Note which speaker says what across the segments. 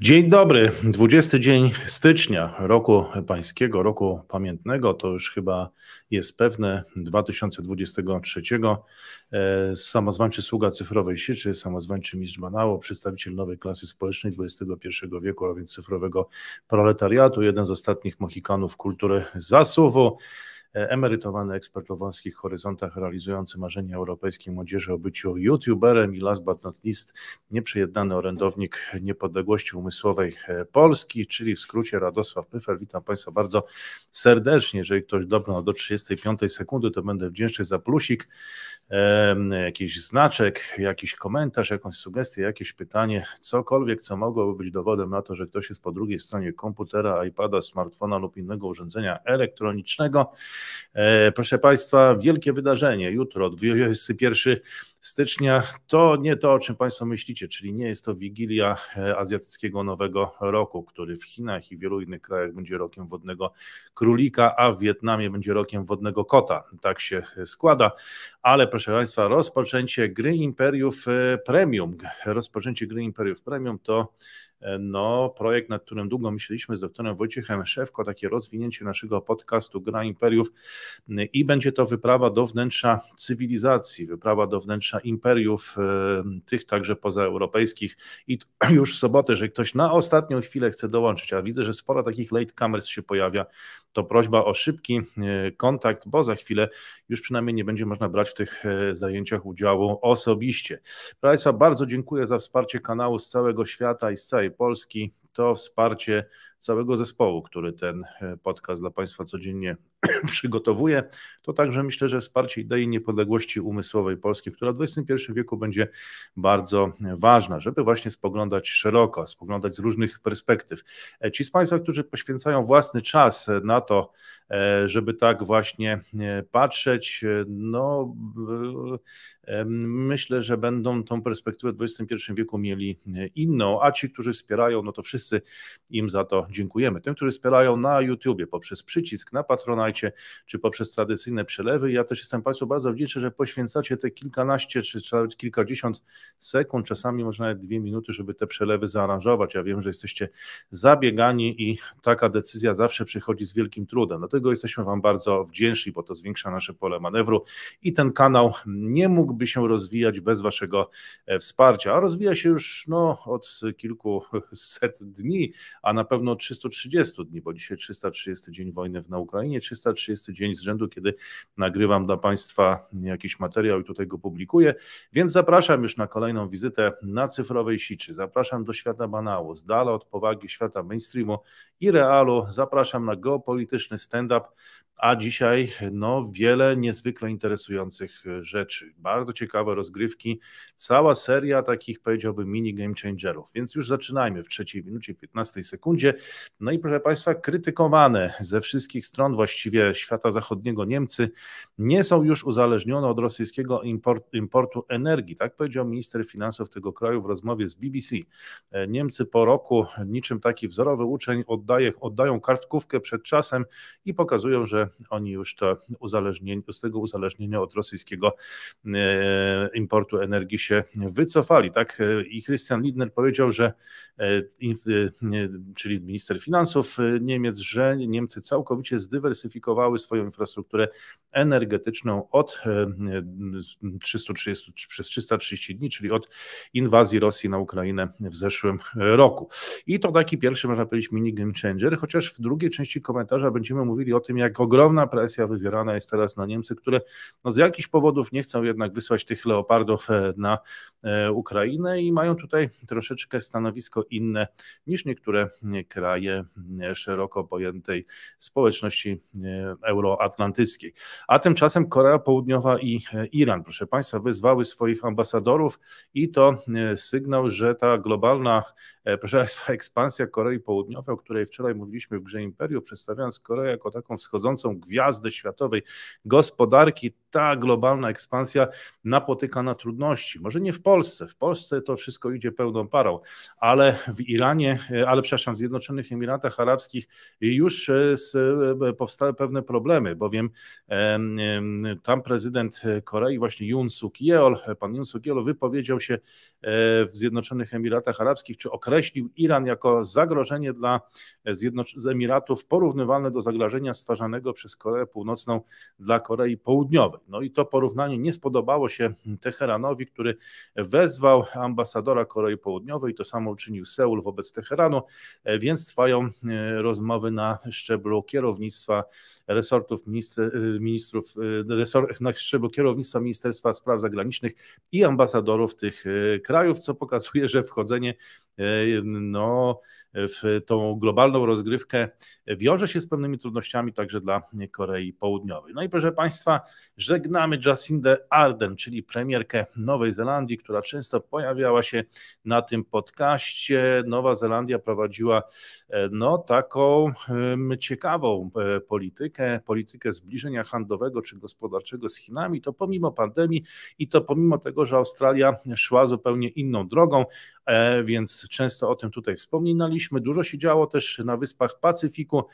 Speaker 1: Dzień dobry, 20 dzień stycznia roku pańskiego, roku pamiętnego, to już chyba jest pewne, 2023. E, samozwańczy sługa cyfrowej sieci, samozwańczy mistrz Banało, przedstawiciel nowej klasy społecznej XXI wieku, a więc cyfrowego proletariatu, jeden z ostatnich mohikanów kultury zasuwu emerytowany ekspert o wąskich horyzontach realizujący marzenia europejskiej młodzieży o byciu youtuberem i last but not least nieprzejednany orędownik niepodległości umysłowej e, Polski, czyli w skrócie Radosław Pyfel. Witam Państwa bardzo serdecznie. Jeżeli ktoś dobrał do 35 sekundy, to będę wdzięczny za plusik jakiś znaczek, jakiś komentarz, jakąś sugestię, jakieś pytanie, cokolwiek, co mogłoby być dowodem na to, że ktoś jest po drugiej stronie komputera, iPada, smartfona lub innego urządzenia elektronicznego. E, proszę Państwa, wielkie wydarzenie jutro, 21 stycznia. To nie to, o czym Państwo myślicie, czyli nie jest to Wigilia e, Azjatyckiego Nowego Roku, który w Chinach i wielu innych krajach będzie rokiem wodnego królika, a w Wietnamie będzie rokiem wodnego kota. Tak się e, składa. Ale proszę Państwa, rozpoczęcie gry imperiów e, premium, rozpoczęcie gry imperiów premium to E, no, projekt, nad którym długo myśleliśmy z doktorem Wojciechem Szewko, takie rozwinięcie naszego podcastu Gra Imperiów e, i będzie to wyprawa do wnętrza cywilizacji, wyprawa do wnętrza imperiów, e, tych także pozaeuropejskich i już w sobotę, że ktoś na ostatnią chwilę chce dołączyć, a widzę, że sporo takich latecomers się pojawia, to prośba o szybki kontakt, bo za chwilę już przynajmniej nie będzie można brać w tych zajęciach udziału osobiście. Proszę Państwa, bardzo dziękuję za wsparcie kanału z całego świata i z całej i Polski to wsparcie całego zespołu, który ten e, podcast dla Państwa codziennie przygotowuje, to także myślę, że wsparcie idei niepodległości umysłowej Polski, która w XXI wieku będzie bardzo ważna, żeby właśnie spoglądać szeroko, spoglądać z różnych perspektyw. E, ci z Państwa, którzy poświęcają własny czas e, na to, e, żeby tak właśnie patrzeć, no myślę, że będą tą perspektywę w XXI wieku mieli inną, a ci, którzy wspierają, no to wszyscy im za to dziękujemy. Tym, którzy wspierają na YouTubie poprzez przycisk na Patronite, czy poprzez tradycyjne przelewy. Ja też jestem Państwu bardzo wdzięczny, że poświęcacie te kilkanaście, czy nawet kilkadziesiąt sekund, czasami może nawet dwie minuty, żeby te przelewy zaaranżować. Ja wiem, że jesteście zabiegani i taka decyzja zawsze przychodzi z wielkim trudem. Dlatego jesteśmy Wam bardzo wdzięczni, bo to zwiększa nasze pole manewru i ten kanał nie mógłby się rozwijać bez Waszego e, wsparcia. A rozwija się już no, od kilku set dni, a na pewno 330 dni, bo dzisiaj 330 dzień wojny na Ukrainie, 330 dzień z rzędu, kiedy nagrywam dla Państwa jakiś materiał i tutaj go publikuję, więc zapraszam już na kolejną wizytę na cyfrowej siczy. Zapraszam do świata banału, z dala od powagi świata mainstreamu i realu. Zapraszam na geopolityczny stand-up a dzisiaj no, wiele niezwykle interesujących e, rzeczy. Bardzo ciekawe rozgrywki, cała seria takich powiedziałbym mini game changerów. Więc już zaczynajmy w trzeciej minucie 15 sekundzie. No i proszę Państwa, krytykowane ze wszystkich stron właściwie świata zachodniego Niemcy nie są już uzależnione od rosyjskiego importu energii. Tak powiedział minister finansów tego kraju w rozmowie z BBC. E, Niemcy po roku niczym taki wzorowy uczeń oddaje, oddają kartkówkę przed czasem i pokazują, że oni już to uzależnienie, z tego uzależnienia od rosyjskiego e, importu energii się wycofali. Tak? E, I Christian Lindner powiedział, że e, czyli minister finansów Niemiec, że Niemcy całkowicie zdywersyfikowały swoją infrastrukturę energetyczną od 330, przez 330 dni, czyli od inwazji Rosji na Ukrainę w zeszłym roku. I to taki pierwszy, można powiedzieć, mini game changer, chociaż w drugiej części komentarza będziemy mówili o tym, jak ogromny ogromna presja wywierana jest teraz na Niemcy, które no z jakichś powodów nie chcą jednak wysłać tych leopardów e, na e, Ukrainę i mają tutaj troszeczkę stanowisko inne niż niektóre e, kraje szeroko pojętej społeczności euroatlantyckiej. A tymczasem Korea Południowa i Iran, proszę Państwa, wezwały swoich ambasadorów i to sygnał, że ta globalna, proszę Państwa, ekspansja Korei Południowej, o której wczoraj mówiliśmy w Grze Imperium, przedstawiając Koreę jako taką wschodzącą, wiodącą gwiazdę światowej gospodarki, ta globalna ekspansja napotyka na trudności. Może nie w Polsce, w Polsce to wszystko idzie pełną parą, ale w Iranie, e, ale przepraszam, w Zjednoczonych Emiratach Arabskich już e, e, powstały pewne problemy, bowiem tam prezydent Korei, właśnie Yun Suk Yeol, pan Yun Suk Yeol wypowiedział się w Zjednoczonych Emiratach Arabskich, czy określił Iran jako zagrożenie dla Zjednoc- Emiratów porównywalne do zagrożenia stwarzanego przez Koreę Północną dla Korei Południowej. No i to porównanie nie spodobało się Teheranowi, który wezwał ambasadora Korei Południowej, to samo uczynił Seul wobec Teheranu, e, więc trwają e, rozmowy na szczeblu kierownictwa resortów e, ministrów, na szczeblu kierownictwa Ministerstwa Spraw Zagranicznych i ambasadorów tych krajów, co pokazuje, że wchodzenie no, w tą globalną rozgrywkę wiąże się z pewnymi trudnościami także dla Korei Południowej. No i proszę Państwa, żegnamy Jacindę Arden, czyli premierkę Nowej Zelandii, która często pojawiała się na tym podcaście. Nowa Zelandia prowadziła e, no, taką ciekawą e, politykę, politykę zbliżenia handlowego czy gospodarczego z Chinami, to pomimo pandemii i to pomimo tego, że Australia szła zupełnie inną drogą, e, więc często o tym tutaj wspominaliśmy. Dużo się działo też na Wyspach Pacyfiku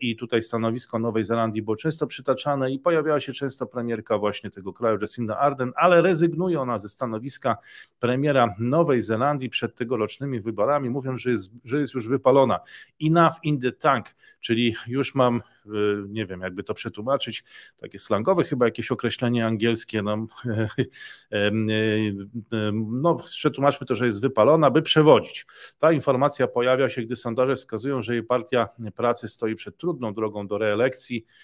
Speaker 1: i tutaj stanowisko Nowej Nowej Zelandii było często przytaczane i pojawiała się często premierka właśnie tego kraju, Jacinda Arden, ale rezygnuje ona ze stanowiska premiera Nowej Zelandii przed tegorocznymi wyborami, mówiąc, że jest, że jest już wypalona. Enough in the tank, czyli już mam Y, nie wiem, jakby to przetłumaczyć, takie slangowe chyba jakieś określenie angielskie no, y, no przetłumaczmy to, że jest wypalona, by przewodzić. Ta informacja pojawia się, gdy sondaże wskazują, że jej partia pracy stoi przed trudną drogą do reelekcji e,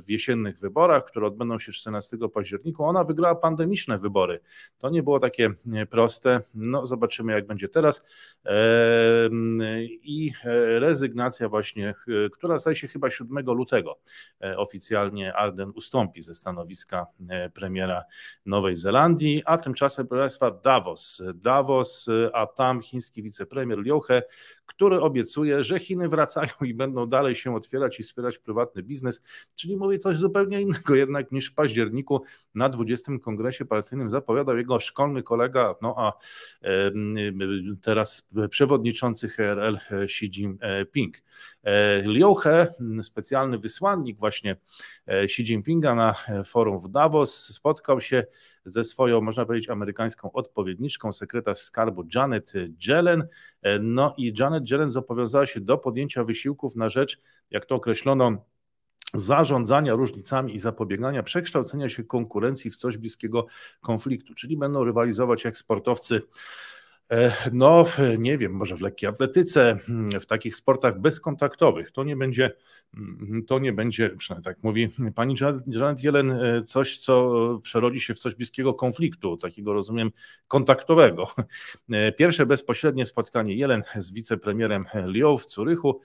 Speaker 1: w jesiennych wyborach, które odbędą się 14 października. Ona wygrała pandemiczne wybory. To nie było takie e, proste. No, zobaczymy, jak będzie teraz. E, I rezygnacja właśnie, która staje się chyba 7 lutego e, oficjalnie Arden ustąpi ze stanowiska e, premiera Nowej Zelandii, a tymczasem, proszę Państwa, Davos. Davos, e, a tam chiński wicepremier He, który obiecuje, że Chiny wracają i będą dalej się otwierać i wspierać prywatny biznes, czyli mówi coś zupełnie innego jednak niż w październiku na 20. Kongresie Partyjnym zapowiadał jego szkolny kolega, no a teraz przewodniczący HRL Xi Jinping. He, specjalnie specjalny wysłannik właśnie e, Xi Jinpinga na forum w Davos spotkał się ze swoją, można powiedzieć, amerykańską odpowiedniczką, sekretarz skarbu Janet Yellen. E, no i Janet Yellen zobowiązała się do podjęcia wysiłków na rzecz, jak to określono, zarządzania różnicami i zapobiegania przekształcenia się konkurencji w coś bliskiego konfliktu, czyli będą rywalizować jak sportowcy E, no, nie wiem, może w lekkiej atletyce, mm, w takich sportach bezkontaktowych. To nie będzie, mm, to nie będzie, przynajmniej tak mówi pani Janet Jelen, e, coś, co przerodzi się w coś bliskiego konfliktu, takiego rozumiem kontaktowego. E, pierwsze bezpośrednie spotkanie Jelen z wicepremierem Liow w Curychu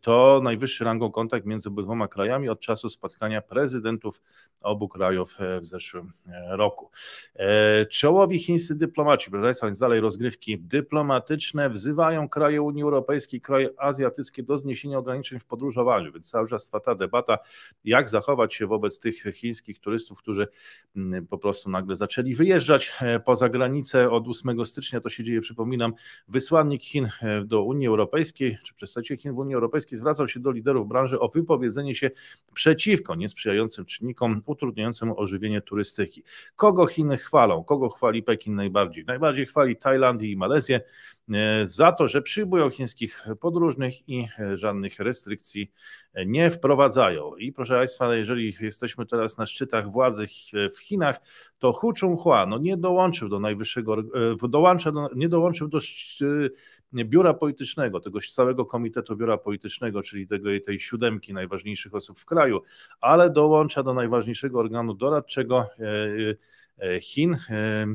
Speaker 1: to najwyższy rangą kontakt między obydwoma krajami od czasu spotkania prezydentów obu krajów e, w zeszłym e, roku. E, czołowi chińscy dyplomaci, wracając dalej, rozgrywki dyplomatyczne wzywają kraje Unii Europejskiej, kraje azjatyckie do zniesienia ograniczeń w podróżowaniu, więc cały czas trwa ta debata, jak zachować się wobec tych chińskich turystów, którzy mm, po prostu nagle zaczęli wyjeżdżać poza granicę od 8 stycznia, to się dzieje, przypominam, wysłannik Chin do Unii Europejskiej, czy przedstawiciel Chin w Unii Unii Europejskiej zwracał się do liderów branży o wypowiedzenie się przeciwko niesprzyjającym czynnikom utrudniającym ożywienie turystyki. Kogo Chiny chwalą? Kogo chwali Pekin najbardziej? Najbardziej chwali Tajlandię i Malezję e, za to, że przyjmują chińskich podróżnych i żadnych restrykcji nie wprowadzają. I proszę Państwa, jeżeli jesteśmy teraz na szczytach władzy w Chinach, to Hu Chunhua no nie dołączył do najwyższego, e, dołącza do, nie dołączył do biura politycznego, tego całego komitetu biura politycznego, czyli tego, tej siódemki najważniejszych osób w kraju, ale dołącza do najważniejszego organu doradczego e, e, Chin e,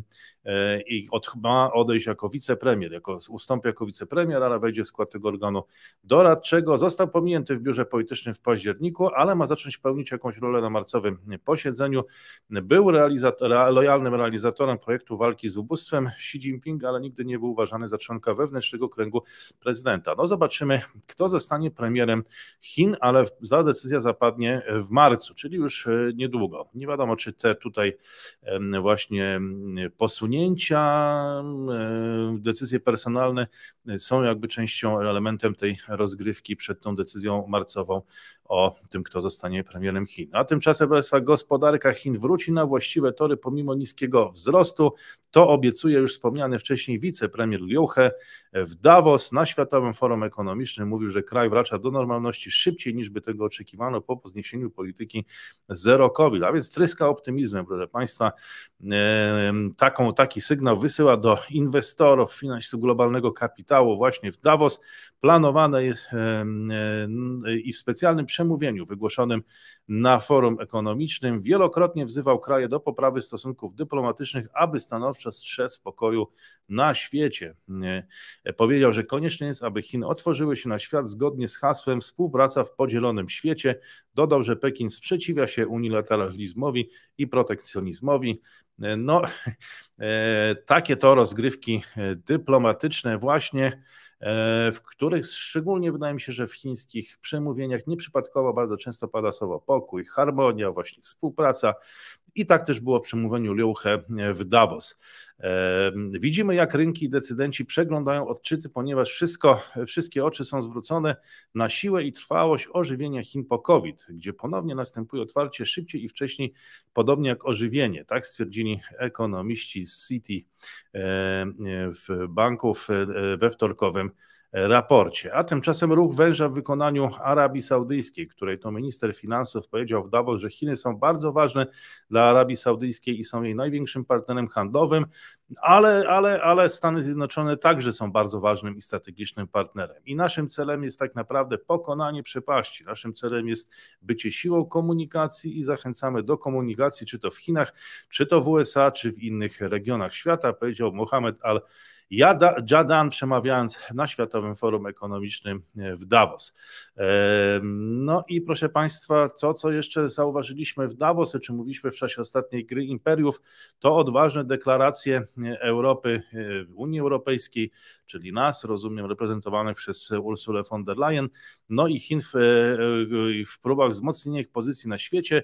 Speaker 1: E, i od, ma odejść jako wicepremier, jako, ustąpi jako wicepremier, ale wejdzie w skład tego organu doradczego. Został pominięty w biurze politycznym w październiku, ale ma zacząć pełnić jakąś rolę na marcowym posiedzeniu. Był realizator, lojalnym realizatorem projektu walki z ubóstwem Xi Jinping, ale nigdy nie był uważany za członka wewnętrznego kręgu prezydenta. No zobaczymy, kto zostanie premierem Chin, ale ta decyzja zapadnie w marcu, czyli już e, niedługo. Nie wiadomo, czy te tutaj właśnie posunięcia posunięcia, decyzje personalne są jakby częścią, elementem tej rozgrywki przed tą decyzją marcową o tym, kto zostanie premierem Chin. A tymczasem Państwa gospodarka Chin wróci na właściwe tory pomimo niskiego wzrostu. To obiecuje już wspomniany wcześniej wicepremier Liu He w Davos na Światowym Forum Ekonomicznym. Mówił, że kraj wraca do normalności szybciej niż by tego oczekiwano po zniesieniu polityki zero COVID. A więc tryska optymizmem, proszę Państwa. Taką, taki sygnał wysyła do inwestorów finansu globalnego kapitału właśnie w Davos planowane jest e, i w specjalnym przemówieniu wygłoszonym na forum ekonomicznym wielokrotnie wzywał kraje do poprawy stosunków dyplomatycznych, aby stanowczo strzec pokoju na świecie. E, powiedział, że konieczne jest, aby Chiny otworzyły się na świat zgodnie z hasłem współpraca w podzielonym świecie. Dodał, że Pekin sprzeciwia się unilateralizmowi i protekcjonizmowi. E, no, takie to rozgrywki dyplomatyczne właśnie E, w których szczególnie wydaje mi się, że w chińskich przemówieniach nieprzypadkowo bardzo często pada słowo pokój, harmonia, właśnie współpraca. I tak też było w przemówieniu Liuche e, w Davos. E, widzimy, jak rynki i decydenci przeglądają odczyty, ponieważ wszystko, wszystkie oczy są zwrócone na siłę i trwałość ożywienia Chin po COVID, gdzie ponownie następuje otwarcie szybciej i wcześniej, podobnie jak ożywienie, tak stwierdzili ekonomiści z City e, w banków we wtorkowym raporcie. A tymczasem ruch węża w wykonaniu Arabii Saudyjskiej, której to minister finansów powiedział w Davos, że Chiny są bardzo ważne dla Arabii Saudyjskiej i są jej największym partnerem handlowym, ale, ale, ale Stany Zjednoczone także są bardzo ważnym i strategicznym partnerem. I naszym celem jest tak naprawdę pokonanie przepaści. Naszym celem jest bycie siłą komunikacji i zachęcamy do komunikacji, czy to w Chinach, czy to w USA, czy w innych regionach świata, powiedział Mohamed Al- Jadan, przemawiając na Światowym Forum Ekonomicznym e, w Davos. E, no i proszę Państwa, to co jeszcze zauważyliśmy w Davos, o czym mówiliśmy w czasie ostatniej gry imperiów, to odważne deklaracje e, Europy, Unii Europejskiej czyli nas, rozumiem, reprezentowanych przez Ursulę von der Leyen, no i Chin w, e, e, w próbach wzmocnienia ich pozycji na świecie.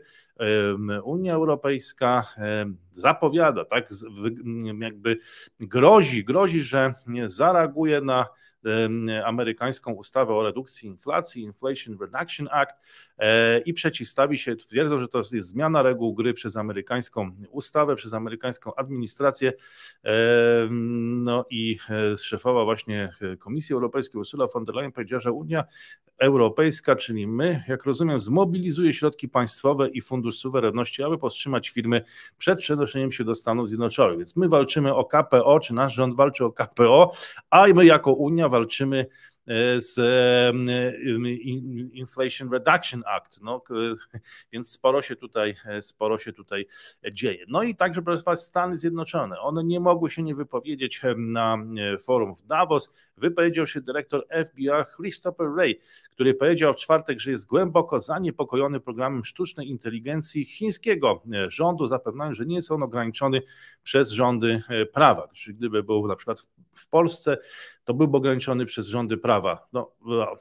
Speaker 1: Unia Europejska zapowiada, tak, jakby grozi, grozi, że zareaguje na amerykańską ustawę o redukcji inflacji, Inflation Reduction Act, e, i przeciwstawi się, twierdzą, że to jest zmiana reguł gry przez amerykańską ustawę, przez amerykańską administrację. No i e, szefowa właśnie Komisji Europejskiej Ursula von der Leyen powiedziała, że Unia Europejska, czyli my, jak rozumiem, zmobilizuje środki państwowe i Fundusz Suwerenności, aby powstrzymać firmy przed przenoszeniem się do Stanów Zjednoczonych. Więc my walczymy o KPO, czy nasz rząd walczy o KPO, a my jako Unia walczymy e, z e, Inflation Reduction Act. No, więc sporo się tutaj, e, sporo się tutaj dzieje. No i także, proszę Państwa, Stany Zjednoczone. One nie mogły się nie wypowiedzieć na forum w Davos, wypowiedział się dyrektor FBI Christopher Wray, który powiedział w czwartek, że jest głęboko zaniepokojony programem sztucznej inteligencji chińskiego rządu, zapewniając, że nie jest on ograniczony przez rządy e, prawa. Czyli gdyby był na przykład w Polsce, to byłby ograniczony przez rządy prawa. No, no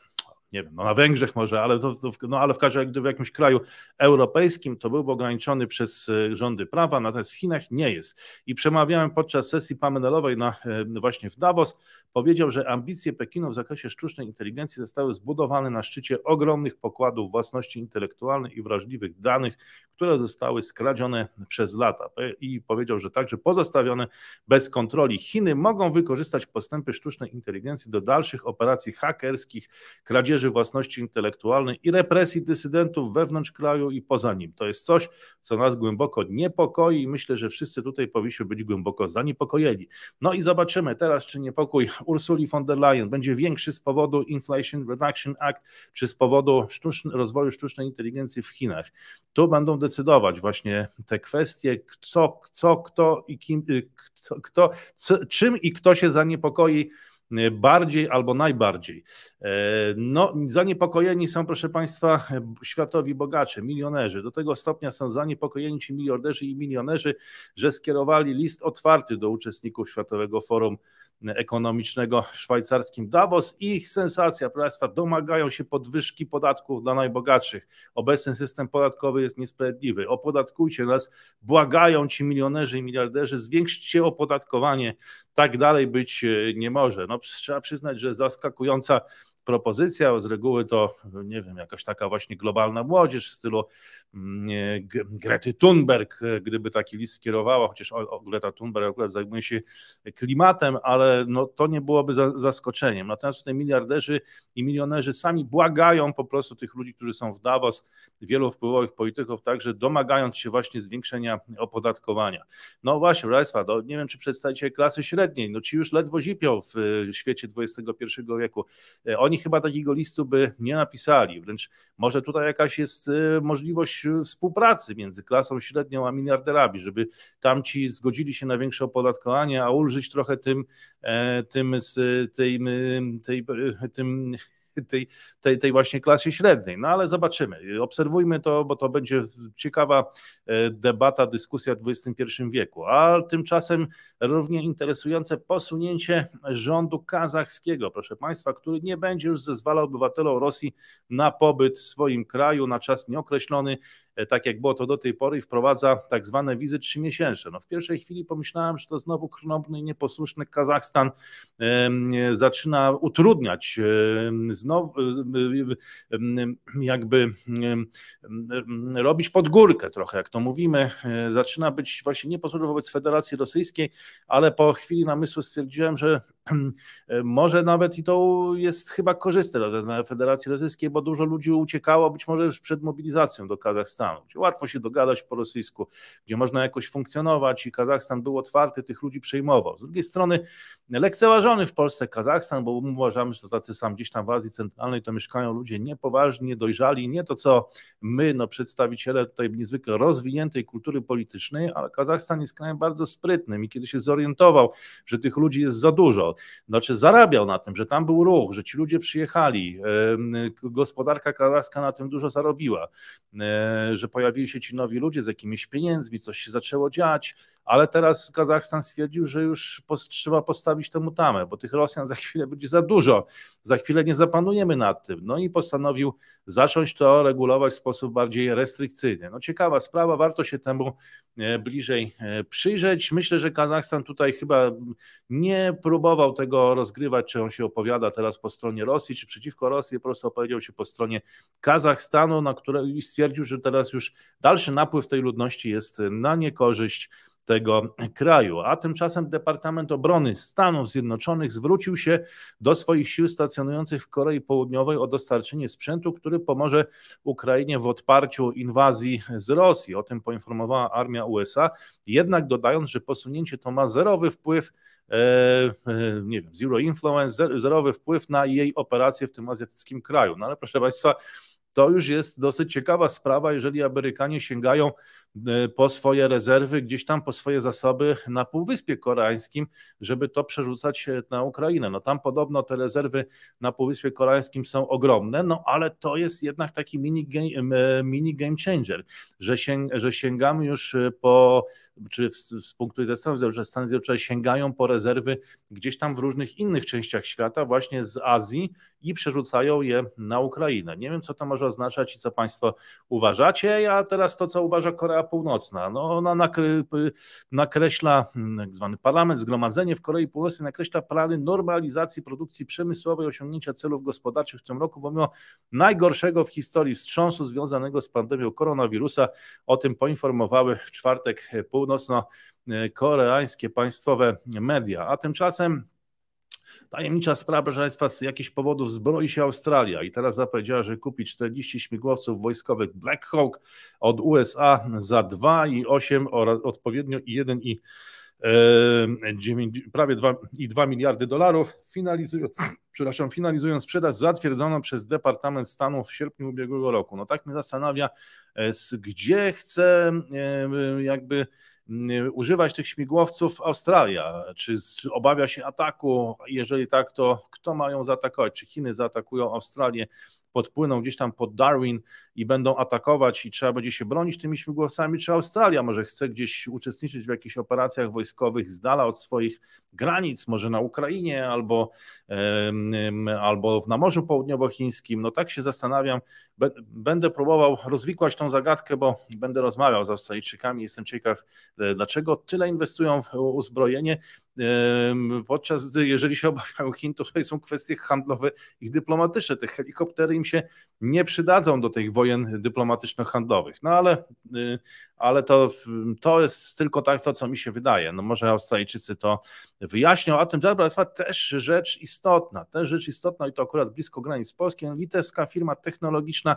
Speaker 1: nie wiem, no na Węgrzech może, ale, to, to, no ale w każdym gdyby w jakimś kraju europejskim to byłby ograniczony przez e, rządy prawa, natomiast w Chinach nie jest. I przemawiałem podczas sesji panelowej na, e, właśnie w Davos, powiedział, że ambicje Pekinu w zakresie sztucznej inteligencji zostały zbudowane na szczycie ogromnych pokładów własności intelektualnej i wrażliwych danych, które zostały skradzione przez lata. I powiedział, że także pozostawione bez kontroli Chiny mogą wykorzystać postępy sztucznej inteligencji do dalszych operacji hakerskich, kradzieży kradzieży własności intelektualnej i represji dysydentów wewnątrz kraju i poza nim. To jest coś, co nas głęboko niepokoi i myślę, że wszyscy tutaj powinniśmy być głęboko zaniepokojeni. No i zobaczymy teraz, czy niepokój Ursuli von der Leyen będzie większy z powodu Inflation Reduction Act, czy z powodu sztuczny, rozwoju sztucznej inteligencji w Chinach. Tu będą decydować właśnie te kwestie, co, co kto i kim, y, kto, kto, czym i kto się zaniepokoi bardziej albo najbardziej. E, no, zaniepokojeni są, proszę Państwa, światowi bogacze, milionerzy. Do tego stopnia są zaniepokojeni ci miliarderzy i milionerzy, że skierowali list otwarty do uczestników Światowego Forum ekonomicznego w szwajcarskim Davos ich sensacja, proszę Państwa, domagają się podwyżki podatków dla najbogatszych. Obecny system podatkowy jest niesprawiedliwy. Opodatkujcie nas, błagają ci milionerzy i miliarderzy, zwiększcie opodatkowanie. Tak dalej być e, nie może. No, trzeba przyznać, że zaskakująca propozycja, z reguły to, nie wiem, jakaś taka właśnie globalna młodzież w stylu Mm, e, Grety Thunberg, e, gdyby taki list skierowała, chociaż Greta Thunberg akurat zajmuje się klimatem, ale no, to nie byłoby zaskoczeniem. Natomiast tutaj miliarderzy i milionerzy sami błagają po prostu tych ludzi, którzy są w Davos, wielu wpływowych polityków, także domagając się właśnie zwiększenia opodatkowania. No właśnie, Państwa, no, nie wiem, czy przedstawiciele klasy średniej, no ci już ledwo zipią w e, świecie XXI wieku. Oni chyba takiego listu by nie napisali, wręcz może tutaj jakaś jest możliwość E, współpracy między klasą średnią a miliarderami, żeby tamci zgodzili się na większe opodatkowanie, a ulżyć trochę tym, e, tym z e, tej, tej, tym tej, tej, tej właśnie klasie średniej. No ale zobaczymy, obserwujmy to, bo to będzie ciekawa e, debata, dyskusja w XXI wieku. A tymczasem równie interesujące posunięcie rządu kazachskiego, proszę Państwa, który nie będzie już zezwalał obywatelom Rosji na pobyt w swoim kraju na czas nieokreślony E, tak jak było to do tej pory, i wprowadza tak zwane wizy trzymiesięczne. No w pierwszej chwili pomyślałem, że to znowu krnąbny i nieposłuszny Kazachstan zaczyna utrudniać znowu, jakby robić pod górkę trochę, jak to mówimy. E, zaczyna być właśnie nieposłuszny wobec Federacji Rosyjskiej, ale po chwili namysłu stwierdziłem, że E, może nawet i to jest chyba korzystne dla Federacji Rosyjskiej, bo dużo ludzi uciekało być może już przed mobilizacją do Kazachstanu, gdzie łatwo się dogadać po rosyjsku, gdzie można jakoś funkcjonować i Kazachstan był otwarty, tych ludzi przejmował. Z drugiej strony lekceważony w Polsce Kazachstan, bo uważamy, że to tacy sam gdzieś tam w Azji Centralnej to mieszkają ludzie niepoważni, dojrzali, nie to co my, no przedstawiciele tutaj niezwykle rozwiniętej kultury politycznej, ale Kazachstan jest krajem bardzo sprytnym i kiedy się zorientował, że tych ludzi jest za dużo, znaczy zarabiał na tym, że tam był ruch, że ci ludzie przyjechali, gospodarka karaska na tym dużo zarobiła, e, że pojawili się ci nowi ludzie z jakimiś pieniędzmi, coś się zaczęło dziać, ale teraz Kazachstan stwierdził, że już trzeba postawić temu tamę, bo tych Rosjan za chwilę będzie za dużo, za chwilę nie zapanujemy nad tym. No i postanowił zacząć to regulować w sposób bardziej restrykcyjny. No ciekawa sprawa, warto się temu e, bliżej e, przyjrzeć. Myślę, że Kazachstan tutaj chyba nie próbował tego rozgrywać, czy on się opowiada teraz po stronie Rosji, czy przeciwko Rosji, po prostu opowiedział się po stronie Kazachstanu, na które stwierdził, że teraz już dalszy napływ tej ludności jest na niekorzyść tego kraju. A tymczasem Departament Obrony Stanów Zjednoczonych zwrócił się do swoich sił stacjonujących w Korei Południowej o dostarczenie sprzętu, który pomoże Ukrainie w odparciu inwazji z Rosji. O tym poinformowała armia USA, jednak dodając, że posunięcie to ma zerowy wpływ e, e, nie wiem, zero influence, zerowy wpływ na jej operacje w tym azjatyckim kraju. No ale proszę Państwa, to już jest dosyć ciekawa sprawa, jeżeli Amerykanie sięgają E, po swoje rezerwy, gdzieś tam po swoje zasoby na Półwyspie Koreańskim, żeby to przerzucać e, na Ukrainę. No tam podobno te rezerwy na Półwyspie Koreańskim są ogromne, no ale to jest jednak taki mini game, e, mini game changer, że, się że sięgamy już po, czy z, z punktu widzenia Stanów Zjednoczonych, że Stany Zjednoczone sięgają po rezerwy gdzieś tam w różnych innych częściach świata, właśnie z Azji i przerzucają je na Ukrainę. Nie wiem, co to może oznaczać i co Państwo uważacie, a teraz to, co uważa Korea Korea Północna. No ona nakreśla hmm, tak zwany parlament, zgromadzenie w Korei Północnej nakreśla plany normalizacji produkcji przemysłowej, osiągnięcia celów gospodarczych w tym roku, pomimo najgorszego w historii wstrząsu związanego z pandemią koronawirusa. O tym poinformowały w czwartek północno-koreańskie państwowe media. A tymczasem Tajemnicza sprawa, proszę Państwa, z jakichś powodów zbroi się Australia i teraz zapowiedziała, że kupi 40 śmigłowców wojskowych Black Hawk od USA za 2,8 oraz odpowiednio 1 i 9, e, prawie 2, i 2 miliardy dolarów. Finalizują, finalizując sprzedaż zatwierdzoną przez Departament Stanu w sierpniu ubiegłego roku. No tak mnie zastanawia, e, gdzie chce e, jakby używać tych śmigłowców Australia? Czy, czy, obawia się ataku? Jeżeli tak, to kto mają zaatakować? Czy Chiny zaatakują Australię? podpłyną gdzieś tam pod Darwin i będą atakować i trzeba będzie się bronić tymi śmigłowcami, czy Australia może chce gdzieś uczestniczyć w jakichś operacjach wojskowych z dala od swoich granic, może na Ukrainie albo, albo na Morzu Południowochińskim. No tak się zastanawiam, będę próbował rozwikłać tą zagadkę, bo będę rozmawiał z Australijczykami, jestem ciekaw, e, dlaczego tyle inwestują w uzbrojenie, Podczas gdy, jeżeli się obawiają Chin, to tutaj są kwestie handlowe i dyplomatyczne. Te helikoptery im się nie przydadzą do tych wojen dyplomatyczno-handlowych. No ale, y, ale to, to jest tylko tak to, co mi się wydaje. No może Australijczycy to wyjaśnią, a tym zabrała też rzecz istotna. Też rzecz istotna i to akurat blisko granic Polski. Litewska firma technologiczna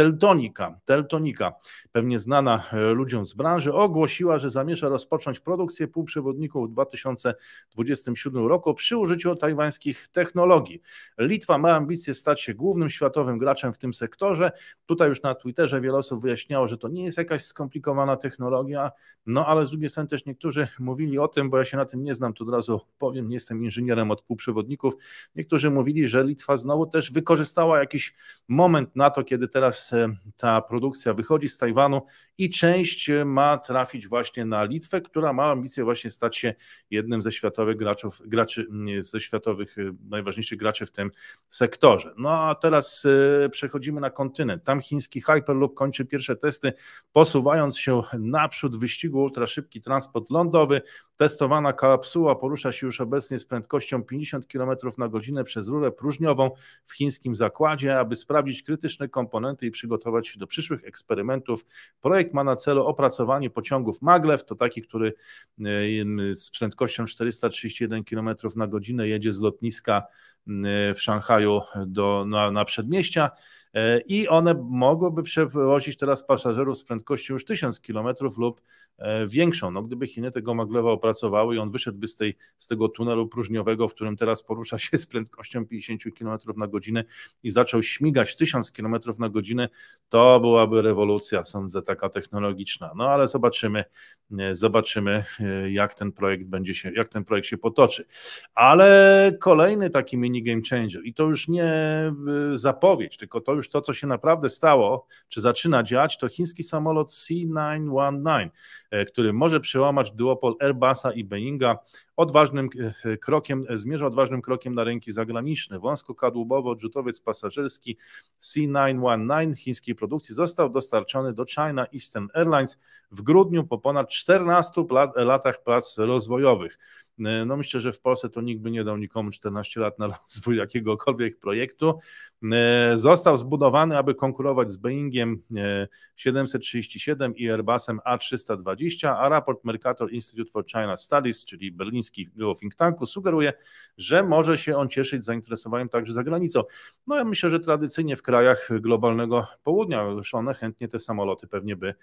Speaker 1: Teltonika, Teltonika, pewnie znana e, ludziom z branży, ogłosiła, że zamierza rozpocząć produkcję półprzewodników w 2027 roku przy użyciu tajwańskich technologii. Litwa ma ambicje stać się głównym światowym graczem w tym sektorze. Tutaj już na Twitterze wiele osób wyjaśniało, że to nie jest jakaś skomplikowana technologia, no ale z drugiej strony też niektórzy mówili o tym, bo ja się na tym nie znam, to od razu powiem, nie jestem inżynierem od półprzewodników. Niektórzy mówili, że Litwa znowu też wykorzystała jakiś moment na to, kiedy teraz Y, ta produkcja wychodzi z Tajwanu i część e, ma trafić właśnie na Litwę, która ma ambicje właśnie stać się jednym ze światowych graczów, graczy, ze światowych e, najważniejszych graczy w tym sektorze. No a teraz e, przechodzimy na kontynent. Tam chiński Hyperloop kończy pierwsze testy, posuwając się naprzód w wyścigu ultraszybki transport lądowy. Testowana kapsuła porusza się już obecnie z prędkością 50 km na godzinę przez rurę próżniową w chińskim zakładzie, aby sprawdzić krytyczne komponenty i przygotować się do przyszłych eksperymentów. Projekt Projekt ma na celu opracowanie pociągów maglew, to taki, który e, z prędkością 431 km na godzinę jedzie z lotniska e, w Szanghaju do, na, na przedmieścia E, i one mogłyby przewozić teraz pasażerów z prędkością już 1000 km lub e, większą. No, gdyby Chiny tego maglewa opracowały i on wyszedłby z, tej, z tego tunelu próżniowego, w którym teraz porusza się z prędkością 50 km na godzinę i zaczął śmigać 1000 km na godzinę, to byłaby rewolucja, sądzę, taka technologiczna. No ale zobaczymy, e, zobaczymy, jak ten projekt będzie się, jak ten projekt się potoczy. Ale kolejny taki mini game changer i to już nie zapowiedź, tylko to już już to, co się naprawdę stało, czy zaczyna dziać, to chiński samolot C-919, E, który może przełamać duopol Airbusa i Boeinga. Odważnym e, e, krokiem, zmierza odważnym krokiem na rynki zagraniczne. Wąskokadłubowy odrzutowiec pasażerski C919 chińskiej produkcji został dostarczony do China Eastern Airlines w grudniu po ponad 14 latach prac rozwojowych. No myślę, że w Polsce to nikt by nie dał nikomu 14 lat na rozwój jakiegokolwiek projektu. Został zbudowany, aby konkurować z Boeingiem 737 i Airbusem A320. 2020, a raport Mercator Institute for China Studies, czyli berlińskiego think tanku, sugeruje, że może się on cieszyć zainteresowaniem także za granicą. No ja myślę, że tradycyjnie w krajach globalnego południa już one chętnie te samoloty pewnie by,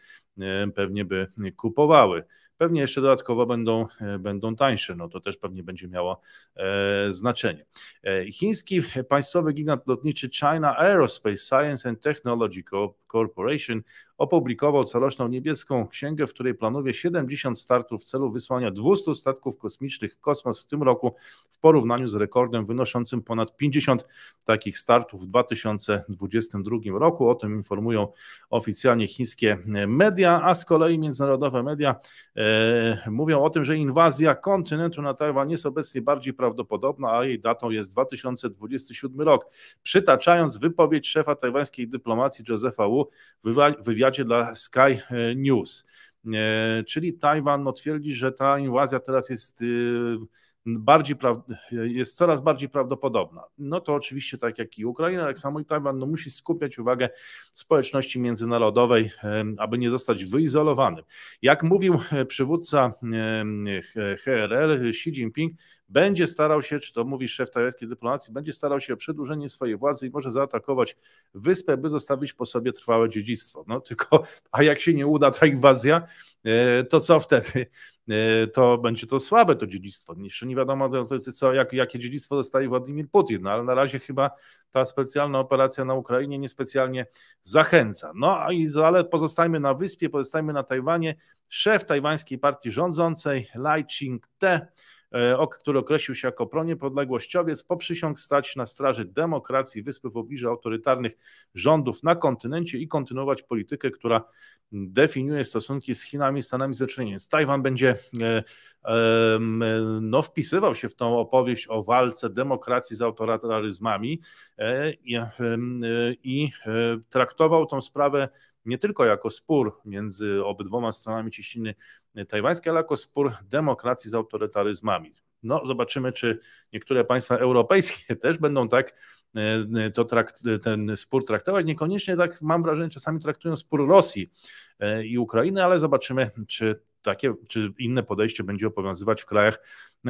Speaker 1: e, pewnie by kupowały. Pewnie jeszcze dodatkowo będą, e, będą tańsze, no to też pewnie będzie miało e, znaczenie. E, chiński państwowy gigant lotniczy China Aerospace Science and Technology Corporation opublikował coroczną niebieską księgę, w której planuje 70 startów w celu wysłania 200 statków kosmicznych kosmos w tym roku w porównaniu z rekordem wynoszącym ponad 50 takich startów w 2022 roku. O tym informują oficjalnie chińskie media, a z kolei międzynarodowe media e, mówią o tym, że inwazja kontynentu na Tajwan jest obecnie bardziej prawdopodobna, a jej datą jest 2027 rok. Przytaczając wypowiedź szefa tajwańskiej dyplomacji Josefa Wu, wywiad wywiadzie dla Sky e, News. E, czyli Tajwan no, twierdzi, że ta inwazja teraz jest e, bardziej jest coraz bardziej prawdopodobna. No to oczywiście tak jak i Ukraina, tak samo i Tajwan no musi skupiać uwagę społeczności międzynarodowej, aby nie zostać wyizolowanym. Jak mówił przywódca HRL Xi Jinping, będzie starał się, czy to mówi szef tajwańskiej dyplomacji, będzie starał się o przedłużenie swojej władzy i może zaatakować wyspę, by zostawić po sobie trwałe dziedzictwo. No tylko, a jak się nie uda ta inwazja, e, to co wtedy? E, to będzie to słabe to dziedzictwo. Jeszcze nie wiadomo, co, jak, jakie dziedzictwo dostaje Władimir Putin, no, ale na razie chyba ta specjalna operacja na Ukrainie niespecjalnie zachęca. No ale pozostajmy na wyspie, pozostajmy na Tajwanie. Szef tajwańskiej partii rządzącej, Lai Ching-te, E, który określił się jako pronie-podległościowiec, poprzysiąg stać na straży demokracji, wyspy w obliczu autorytarnych rządów na kontynencie i kontynuować politykę, która definiuje stosunki z Chinami, Stanami Zjednoczonymi. Więc Tajwan będzie e, no, wpisywał się w tą opowieść o walce demokracji z autorytaryzmami e, i, i traktował tą sprawę nie tylko jako spór między obydwoma stronami ciśniny tajwańskiej, ale jako spór demokracji z autorytaryzmami. No, zobaczymy, czy niektóre państwa europejskie też będą tak e, to trakt, ten spór traktować. Niekoniecznie tak, mam wrażenie, czasami traktują spór Rosji e, i Ukrainy, ale zobaczymy, czy takie czy inne podejście będzie obowiązywać w krajach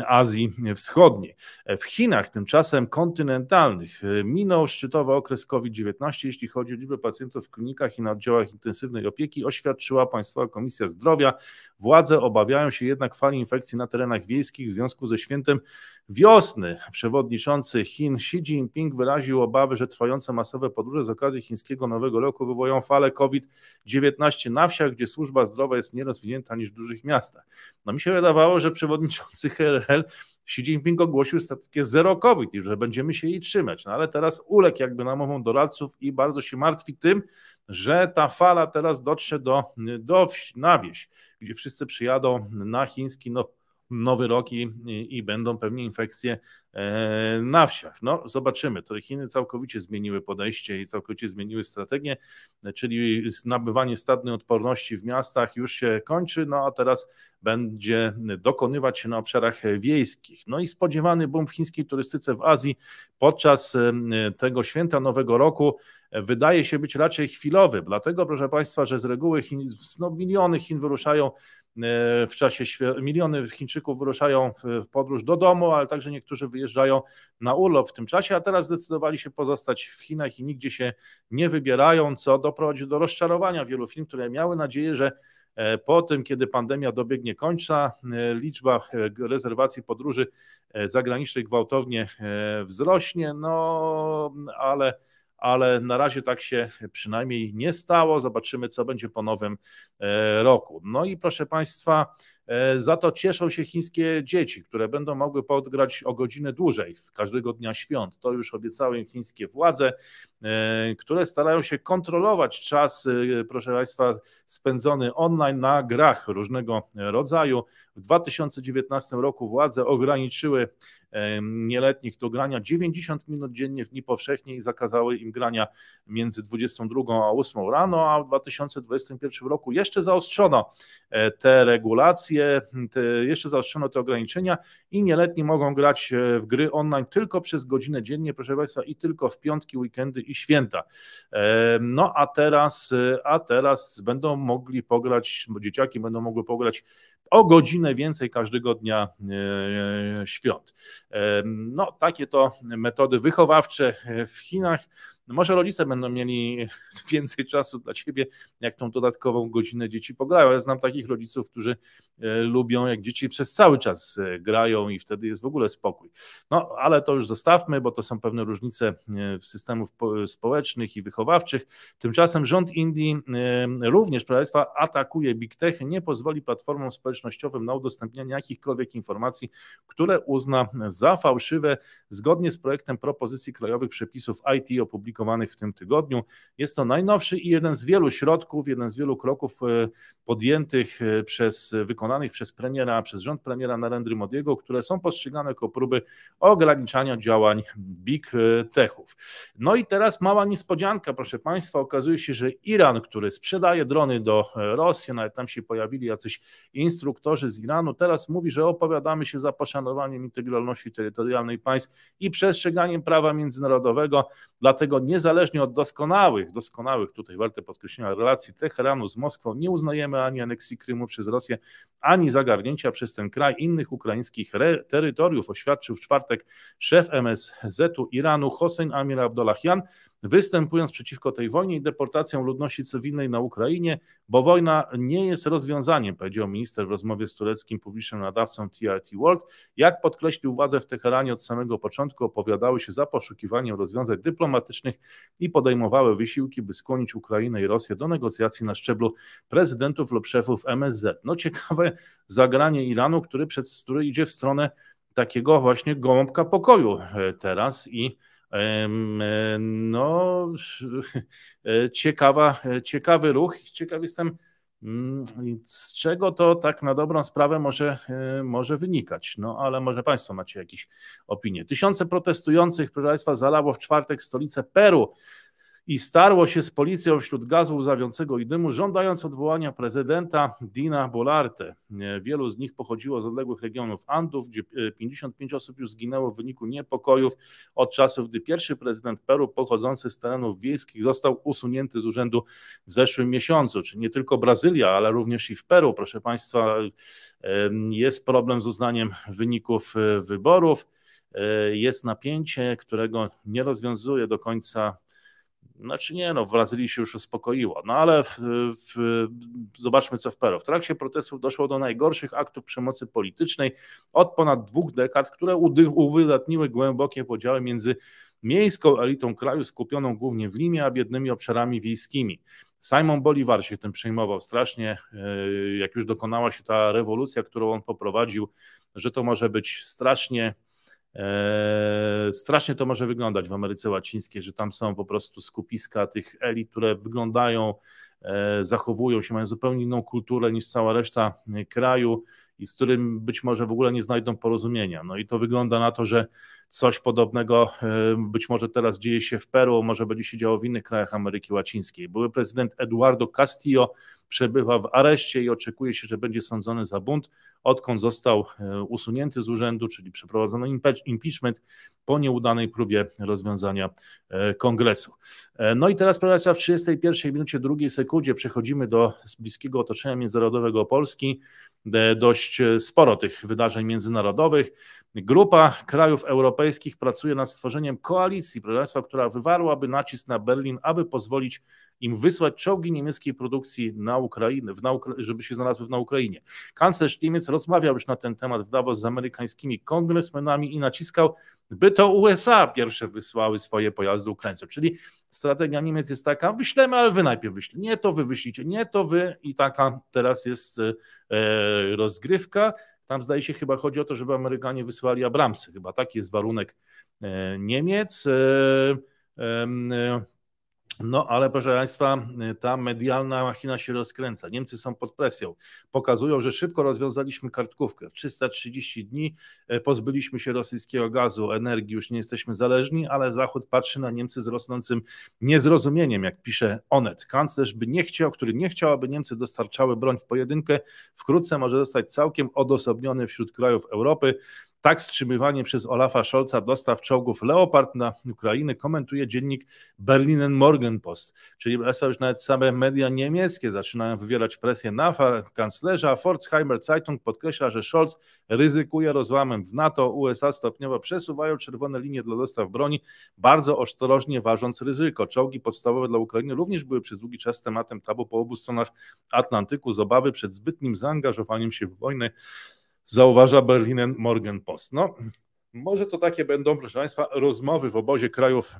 Speaker 1: Azji Wschodniej. W Chinach tymczasem kontynentalnych e, minął szczytowy okres COVID-19, jeśli chodzi o liczbę pacjentów w klinikach i na oddziałach intensywnej opieki, oświadczyła Państwowa Komisja Zdrowia. Władze obawiają się jednak fali infekcji na terenach wiejskich w związku ze świętem wiosny przewodniczący Chin Xi Jinping wyraził obawy, że trwające masowe podróże z okazji chińskiego Nowego Roku wywołają falę COVID-19 na wsiach, gdzie służba zdrowia jest mniej rozwinięta niż w dużych miastach. No mi się wydawało, że przewodniczący HRL Xi Jinping ogłosił takie zero COVID i że będziemy się jej trzymać, no ale teraz uległ jakby namową doradców i bardzo się martwi tym, że ta fala teraz dotrze do, do wsi, na wieś, gdzie wszyscy przyjadą na chiński no, nowy rok i, i, i będą pewnie infekcje e, na wsiach. No, zobaczymy. To Chiny całkowicie zmieniły podejście i całkowicie zmieniły strategię, czyli nabywanie stadnej odporności w miastach już się kończy, no a teraz będzie dokonywać się na obszarach wiejskich. No i spodziewany boom w chińskiej turystyce w Azji podczas e, tego święta Nowego Roku wydaje się być raczej chwilowy. Dlatego, proszę Państwa, że z reguły Chin, no miliony Chin wyruszają w czasie miliony Chińczyków wyruszają w podróż do domu, ale także niektórzy wyjeżdżają na urlop w tym czasie, a teraz zdecydowali się pozostać w Chinach i nigdzie się nie wybierają, co doprowadzi do rozczarowania wielu firm, które miały nadzieję, że e, po tym, kiedy pandemia dobiegnie końca, e, liczba e, rezerwacji podróży zagranicznych gwałtownie wzrośnie, no ale ale na razie tak się przynajmniej nie stało. Zobaczymy, co będzie po nowym e, roku. No i proszę Państwa, E, za to cieszą się chińskie dzieci, które będą mogły podgrać o godzinę dłużej każdego dnia świąt. To już obiecały im chińskie władze, e, które starają się kontrolować czas, e, proszę Państwa, spędzony online na grach różnego rodzaju. W 2019 roku władze ograniczyły nieletnich do grania 90 minut dziennie w dni powszechnie i zakazały im grania między 22 a 8 rano, a w 2021 roku jeszcze zaostrzono te regulacje restrykcje, jeszcze zaostrzono te ograniczenia i nieletni mogą grać e, w gry online tylko przez godzinę dziennie, proszę Państwa, i tylko w piątki, weekendy i święta. E, no a teraz, e, a teraz będą mogli pograć, bo dzieciaki będą mogły pograć o godzinę więcej każdego dnia świąt. No, takie to metody wychowawcze w Chinach. No może rodzice będą mieli więcej czasu dla ciebie, jak tą dodatkową godzinę dzieci pograją. Ja znam takich rodziców, którzy e, lubią, jak dzieci przez cały czas e, grają i wtedy jest w ogóle spokój. No ale to już zostawmy, bo to są pewne różnice e, w systemów społecznych i wychowawczych. Tymczasem rząd Indii również, proszę Państwa, atakuje Big Tech, nie pozwoli platformom społecznościowym na udostępnianie jakichkolwiek informacji, które uzna za fałszywe, zgodnie z projektem propozycji krajowych przepisów IT opublikowanych opublikowanych w tym tygodniu. Jest to najnowszy i jeden z wielu środków, jeden z wielu kroków e, podjętych e, przez, wykonanych przez premiera, przez rząd premiera Narendry Modiego, które są postrzegane jako próby ograniczania działań big e, techów. No i teraz mała niespodzianka, proszę Państwa, okazuje się, że Iran, który sprzedaje drony do Rosji, nawet tam się pojawili jacyś instruktorzy z Iranu, teraz mówi, że opowiadamy się za poszanowaniem integralności terytorialnej państw i przestrzeganiem prawa międzynarodowego, dlatego niezależnie od doskonałych, doskonałych tutaj warte podkreślenia relacji Teheranu z Moskwą, nie uznajemy ani aneksji Krymu przez Rosję, ani zagarnięcia przez ten kraj innych ukraińskich terytoriów, oświadczył w czwartek szef MSZ-u Iranu Hossein Amir Abdollahian występując przeciwko tej wojnie i deportacjom ludności cywilnej na Ukrainie, bo wojna nie jest rozwiązaniem, powiedział minister w rozmowie z tureckim publicznym nadawcą TRT World. Jak podkreślił władze w Teheranie od samego początku opowiadały się za poszukiwaniem rozwiązań dyplomatycznych i podejmowały wysiłki, by skłonić Ukrainę i Rosję do negocjacji na szczeblu prezydentów lub szefów MSZ. No ciekawe zagranie Iranu, który, przed, który idzie w stronę takiego właśnie gołąbka pokoju e, teraz i E, no, e, ciekawa, ciekawy ruch. Ciekaw jestem, mm, z czego to tak na dobrą sprawę może, e, może wynikać? No, ale może Państwo macie jakieś opinie. Tysiące protestujących, proszę Państwa, zalało w czwartek stolicę Peru i starło się z policją wśród gazu łzawiącego i dymu, żądając odwołania prezydenta Dina Bolarte. Wielu z nich pochodziło z odległych regionów Andów, gdzie 55 e, osób już zginęło w wyniku niepokojów od czasów, gdy pierwszy prezydent Peru pochodzący z terenów wiejskich został usunięty z urzędu w zeszłym miesiącu. Czyli nie tylko Brazylia, ale również i w Peru, proszę Państwa, e, jest problem z uznaniem wyników e, wyborów. Jest napięcie, którego nie rozwiązuje do końca znaczy nie, no w Brazylii się już uspokoiło, no ale w, w, zobaczmy co w Peru. W trakcie protestów doszło do najgorszych aktów przemocy politycznej od ponad dwóch dekad, które uwydatniły głębokie podziały między miejską elitą kraju skupioną głównie w Limie, a biednymi obszarami wiejskimi. Simon Bolivar się tym przejmował strasznie, e, jak już dokonała się ta rewolucja, którą on poprowadził, że to może być strasznie Eee, strasznie to może wyglądać w Ameryce Łacińskiej, że tam są po prostu skupiska tych elit, które wyglądają, eee, zachowują się, mają zupełnie inną kulturę niż cała reszta e, kraju i z którym być może w ogóle nie znajdą porozumienia. No i to wygląda na to, że coś podobnego e, być może teraz dzieje się w Peru, może będzie się działo w innych krajach Ameryki Łacińskiej. Były prezydent Eduardo Castillo przebywa w areszcie i oczekuje się, że będzie sądzony za bunt, odkąd został e, usunięty z urzędu, czyli przeprowadzono impeachment po nieudanej próbie rozwiązania e, kongresu. No i teraz, proszę Państwa, w 31 minucie drugiej sekundzie przechodzimy do bliskiego otoczenia międzynarodowego Polski, do dość e, sporo tych wydarzeń międzynarodowych. Grupa krajów europejskich pracuje nad stworzeniem koalicji, która wywarłaby nacisk na Berlin, aby pozwolić im wysłać czołgi niemieckiej produkcji na Ukrainę, w na Ukra żeby się znalazły na Ukrainie. Kanclerz Niemiec rozmawiał już na ten temat w Davos z amerykańskimi kongresmenami i naciskał, by to USA pierwsze wysłały swoje pojazdy Ukraińcom. Czyli strategia Niemiec jest taka, wyślemy, ale wy najpierw wyślij. Nie to wy wyślicie, nie to wy i taka teraz jest e, rozgrywka. Tam zdaje się chyba chodzi o to, żeby Amerykanie wysłali Abramsy, chyba taki jest warunek e, Niemiec. E, e, no, ale proszę Państwa, ta medialna machina się rozkręca. Niemcy są pod presją. Pokazują, że szybko rozwiązaliśmy kartkówkę. W 330 dni e, pozbyliśmy się rosyjskiego gazu, energii, już nie jesteśmy zależni, ale Zachód patrzy na Niemcy z rosnącym niezrozumieniem, jak pisze Onet. Kanclerz by nie chciał, który nie chciał, aby Niemcy dostarczały broń w pojedynkę, wkrótce może zostać całkiem odosobniony wśród krajów Europy. Tak wstrzymywanie przez Olafa Scholza dostaw czołgów Leopard na Ukrainę komentuje dziennik Berlinen Morgenpost. Czyli już nawet same media niemieckie zaczynają wywierać presję na kanclerza. Forzheimer Zeitung podkreśla, że Scholz ryzykuje rozłamem w NATO. USA stopniowo przesuwają czerwone linie dla dostaw broni, bardzo ostrożnie ważąc ryzyko. Czołgi podstawowe dla Ukrainy również były przez długi czas tematem tabu po obu stronach Atlantyku z obawy przed zbytnim zaangażowaniem się w wojnę zauważa Berlinen Morgenpost. No, może to takie będą, proszę Państwa, rozmowy w obozie krajów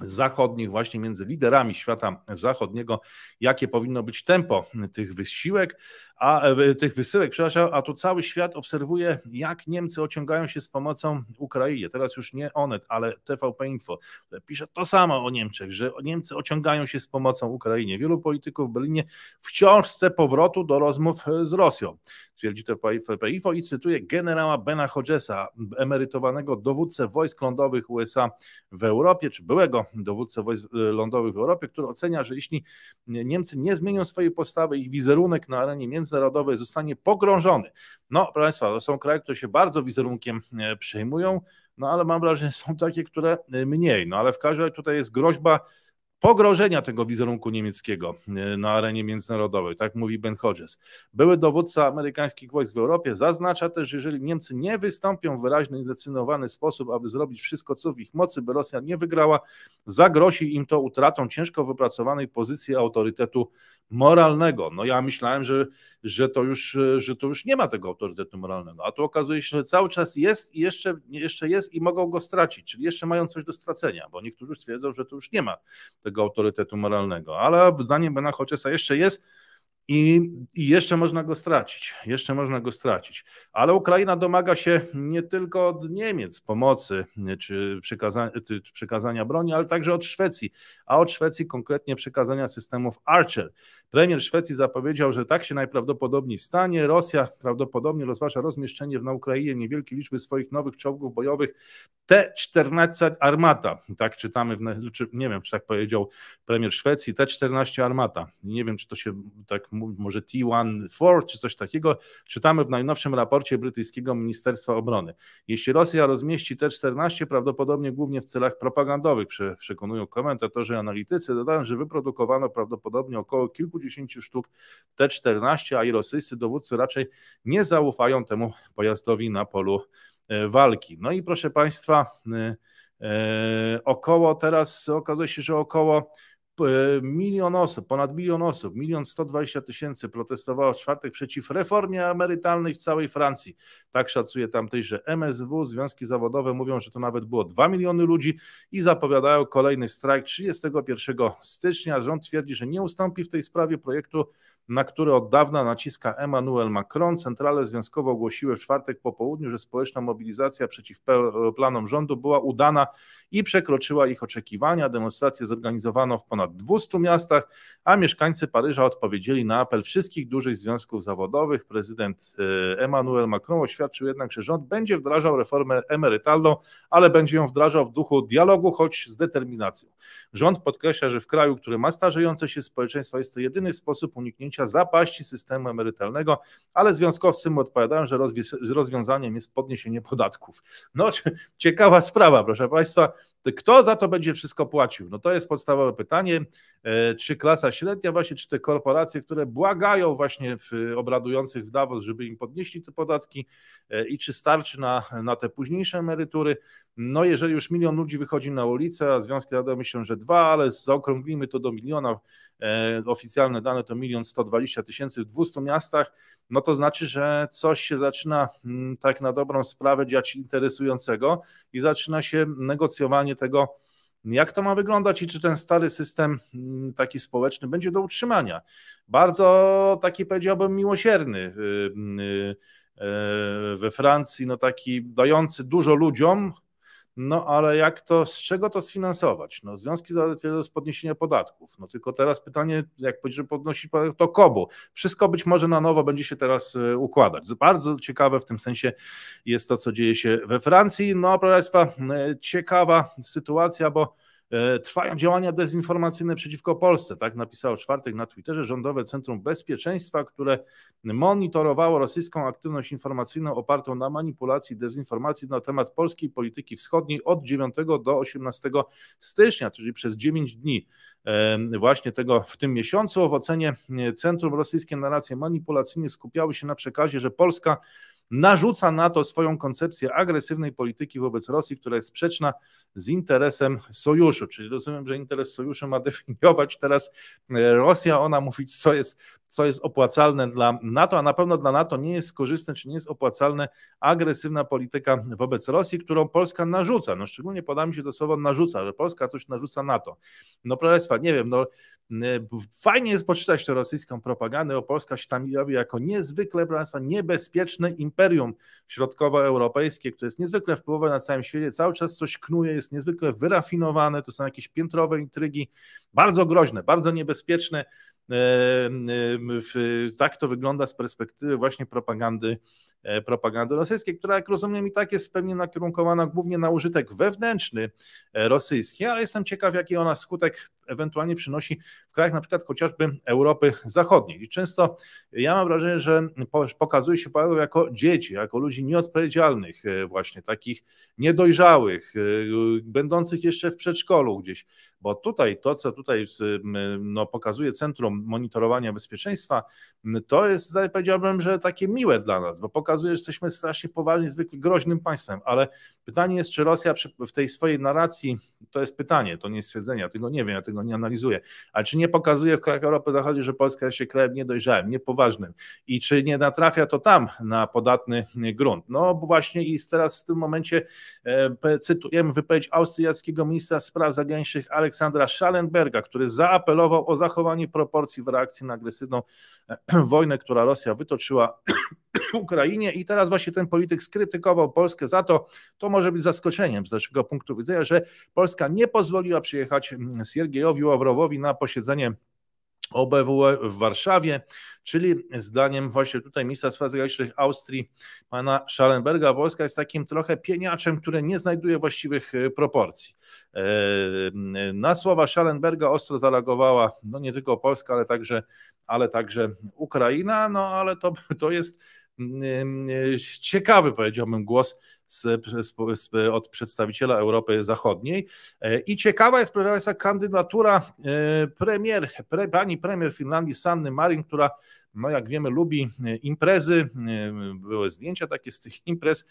Speaker 1: zachodnich, właśnie między liderami świata zachodniego, jakie powinno być tempo tych wysiłek, a e, e, tych wysyłek, przepraszam, a tu cały świat obserwuje, jak Niemcy ociągają się z pomocą Ukrainie. Teraz już nie Onet, ale TVP Info pisze to samo o Niemczech, że Niemcy ociągają się z pomocą Ukrainie. Wielu polityków w Berlinie wciąż chce powrotu do rozmów e, z Rosją. Twierdzi TVP Info i cytuje generała Bena Hodgesa, emerytowanego dowódcę wojsk lądowych USA w Europie, czy byłego dowódcę wojsk lądowych w Europie, który ocenia, że jeśli Niemcy nie zmienią swojej postawy i wizerunek na arenie międzynarodowej, narodowej zostanie pogrążony. No, proszę Państwa, to są kraje, które się bardzo wizerunkiem e, przejmują, no ale mam wrażenie, że są takie, które e, mniej. No ale w każdym razie tutaj jest groźba pogrożenia tego wizerunku niemieckiego e, na arenie międzynarodowej, tak mówi Ben Hodges. Były dowódca amerykańskich wojsk w Europie zaznacza też, że jeżeli Niemcy nie wystąpią w wyraźny i zdecydowany sposób, aby zrobić wszystko, co w ich mocy, by Rosja nie wygrała, zagrozi im to utratą ciężko wypracowanej pozycji autorytetu moralnego. No ja myślałem, że, że, to, już, e, że to już nie ma tego autorytetu moralnego, a tu okazuje się, że cały czas jest i jeszcze, jeszcze jest i mogą go stracić, czyli jeszcze mają coś do stracenia, bo niektórzy twierdzą, że to już nie ma tego tego autorytetu moralnego. Ale zdaniem Bena Hoczesa jeszcze jest i, I, jeszcze można go stracić, jeszcze można go stracić. Ale Ukraina domaga się nie tylko od Niemiec pomocy czy, przekaza czy przekazania broni, ale także od Szwecji, a od Szwecji konkretnie przekazania systemów Archer. Premier Szwecji zapowiedział, że tak się najprawdopodobniej stanie. Rosja prawdopodobnie rozważa rozmieszczenie na Ukrainie niewielkiej liczby swoich nowych czołgów bojowych T-14 Armata. Tak czytamy, w, czy, nie wiem, czy tak powiedział premier Szwecji, T-14 Armata. Nie wiem, czy to się tak może t 1 czy coś takiego, czytamy w najnowszym raporcie brytyjskiego Ministerstwa Obrony. Jeśli Rosja rozmieści T-14, prawdopodobnie głównie w celach propagandowych, przekonują komentatorzy i analitycy, dodają, że wyprodukowano prawdopodobnie około kilkudziesięciu sztuk T-14, a i rosyjscy dowódcy raczej nie zaufają temu pojazdowi na polu e, walki. No i proszę Państwa, e, e, około teraz okazuje się, że około milion osób, ponad milion osób, milion 120 tysięcy protestowało w czwartek przeciw reformie emerytalnej w całej Francji. Tak szacuje tamtejże MSW. Związki zawodowe mówią, że to nawet było 2 miliony ludzi i zapowiadają kolejny strajk 31 stycznia. Rząd twierdzi, że nie ustąpi w tej sprawie projektu, na który od dawna naciska Emmanuel Macron. Centrale związkowe ogłosiły w czwartek po południu, że społeczna mobilizacja przeciw planom rządu była udana i przekroczyła ich oczekiwania. Demonstracje zorganizowano w ponad 200 miastach, a mieszkańcy Paryża odpowiedzieli na apel wszystkich dużych związków zawodowych. Prezydent e, Emmanuel Macron oświadczył jednak, że rząd będzie wdrażał reformę emerytalną, ale będzie ją wdrażał w duchu dialogu, choć z determinacją. Rząd podkreśla, że w kraju, który ma starzejące się społeczeństwo, jest to jedyny sposób uniknięcia zapaści systemu emerytalnego, ale związkowcy mu odpowiadają, że rozwiązaniem jest podniesienie podatków. No, ciekawa sprawa, proszę Państwa. Kto za to będzie wszystko płacił? No to jest podstawowe pytanie. E, czy klasa średnia, właśnie, czy te korporacje, które błagają właśnie w obradujących w Davos, żeby im podnieśli te podatki e, i czy starczy na, na te późniejsze emerytury? No, jeżeli już milion ludzi wychodzi na ulicę, a związki radają myślą, że dwa, ale zaokrąglimy to do miliona, e, oficjalne dane to milion 120 tysięcy w 200 miastach, no to znaczy, że coś się zaczyna m, mm, tak na dobrą sprawę dziać interesującego i zaczyna się negocjowanie tego, jak to ma wyglądać i czy ten stary system mm, taki społeczny będzie do utrzymania. Bardzo taki powiedziałbym miłosierny y, y, y, e, we Francji, no taki dający dużo ludziom, no ale jak to, z czego to sfinansować? No, związki zaletwiają z podniesienia podatków. No tylko teraz pytanie, jak że podnosi podatek, to komu? Wszystko być może na nowo będzie się teraz y, układać. Bardzo ciekawe w tym sensie jest to, co dzieje się we Francji. No, proszę Państwa, y, ciekawa sytuacja, bo E, trwają działania dezinformacyjne przeciwko Polsce, tak napisało czwartek na Twitterze Rządowe Centrum Bezpieczeństwa, które monitorowało rosyjską aktywność informacyjną opartą na manipulacji dezinformacji na temat polskiej polityki wschodniej od 9 do 18 stycznia, czyli przez 9 dni e, właśnie tego w tym miesiącu. W ocenie Centrum rosyjskie narracje Manipulacyjne skupiały się na przekazie, że Polska narzuca NATO swoją koncepcję agresywnej polityki wobec Rosji, która jest sprzeczna z interesem sojuszu. Czyli rozumiem, że interes sojuszu ma definiować teraz e, Rosja, ona mówić, co jest, co jest opłacalne dla NATO, a na pewno dla NATO nie jest korzystne, czy nie jest opłacalne agresywna polityka wobec Rosji, którą Polska narzuca. No szczególnie poda mi się to słowo narzuca, że Polska coś narzuca NATO. No proszę Państwa, nie wiem, no e, fajnie jest poczytać tę rosyjską propagandę, bo Polska się tam robi jako niezwykle, proszę Państwa, niebezpieczne. imperium imperium środkowoeuropejskie, które jest niezwykle wpływowe na całym świecie, cały czas coś knuje, jest niezwykle wyrafinowane, to są jakieś piętrowe intrygi, bardzo groźne, bardzo niebezpieczne. E, tak to wygląda z perspektywy właśnie propagandy E, propagandy rosyjskiej, która jak rozumiem i tak jest pewnie nakierunkowana głównie na użytek wewnętrzny e, rosyjski, ale jestem ciekaw jaki ona skutek ewentualnie przynosi w krajach na przykład chociażby Europy Zachodniej. I często ja mam wrażenie, że pokazuje się Paweł jako dzieci, jako ludzi nieodpowiedzialnych e, właśnie, takich niedojrzałych, będących jeszcze w przedszkolu gdzieś bo tutaj to, co tutaj no, pokazuje Centrum Monitorowania Bezpieczeństwa, to jest, powiedziałbym, że takie miłe dla nas, bo pokazuje, że jesteśmy strasznie poważnie, zwykle groźnym państwem, ale pytanie jest, czy Rosja w tej swojej narracji, to jest pytanie, to nie jest stwierdzenie, ja tego nie wiem, ja tego nie analizuję, ale czy nie pokazuje w krajach Europy Zachodniej, że Polska jest się krajem niedojrzałym, niepoważnym i czy nie natrafia to tam na podatny grunt? No bo właśnie i teraz w tym momencie e, cytujemy wypowiedź austriackiego ministra spraw zagranicznych Aleks Aleksandra Schallenberga, który zaapelował o zachowanie proporcji w reakcji na agresywną e, wojnę, która Rosja wytoczyła Ukrainie i teraz właśnie ten polityk skrytykował Polskę za to, to może być zaskoczeniem z naszego punktu widzenia, że Polska nie pozwoliła przyjechać mm, Siergiejowi Ławrowowi na posiedzenie OBWE w Warszawie, czyli zdaniem właśnie tutaj ministra spraw zagranicznych Austrii, pana Schallenberga, Polska jest takim trochę pieniaczem, które nie znajduje właściwych e, proporcji. E, na słowa Schallenberga ostro zareagowała no nie tylko Polska, ale także, ale także Ukraina, no ale to, to jest mm, e, ciekawy, powiedziałbym, głos z, z, z, od przedstawiciela Europy Zachodniej. E, I ciekawa jest, proszę Państwa, kandydatura e, premier, pre, pani premier Finlandii Sanny Marin, która no jak wiemy, lubi e, imprezy, były zdjęcia takie z tych imprez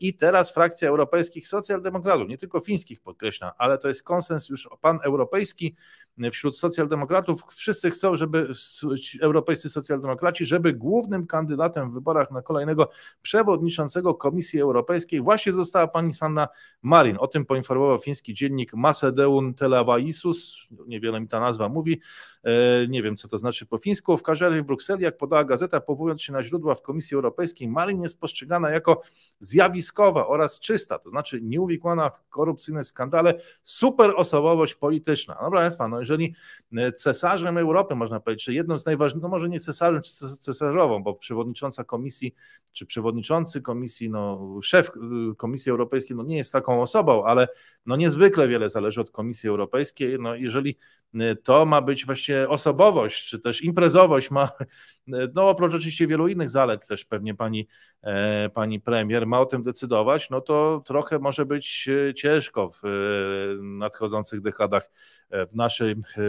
Speaker 1: i teraz frakcja europejskich socjaldemokratów, nie tylko fińskich podkreślam, ale to jest konsens już pan europejski wśród socjaldemokratów wszyscy chcą, żeby europejscy socjaldemokraci, żeby głównym kandydatem w wyborach na kolejnego przewodniczącego Komisji Europejskiej właśnie została pani Sanna Marin. O tym poinformował fiński dziennik Macedeun Telavaisus, niewiele mi ta nazwa mówi, e, nie wiem co to znaczy po fińsku. W Karzeli w Brukseli, jak podała gazeta, powołując się na źródła w Komisji Europejskiej, Marin jest postrzegana jako zjawiskowa oraz czysta, to znaczy nieuwikłana w korupcyjne skandale, super osobowość polityczna. No, proszę Państwa, no jeżeli e, cesarzem Europy, można powiedzieć, czy jedną z najważniejszych, no może nie cesarzem, czy cesarzową, bo przewodnicząca komisji, czy przewodniczący komisji, no szef e, Komisji Europejskiej, no nie jest taką osobą, ale no niezwykle wiele zależy od Komisji Europejskiej, no jeżeli e, to ma być właśnie osobowość, czy też imprezowość ma, no oprócz oczywiście wielu innych zalet też pewnie pani, pani premier ma o tym decydować, no to trochę może być ciężko w nadchodzących dekadach E, w naszym, e,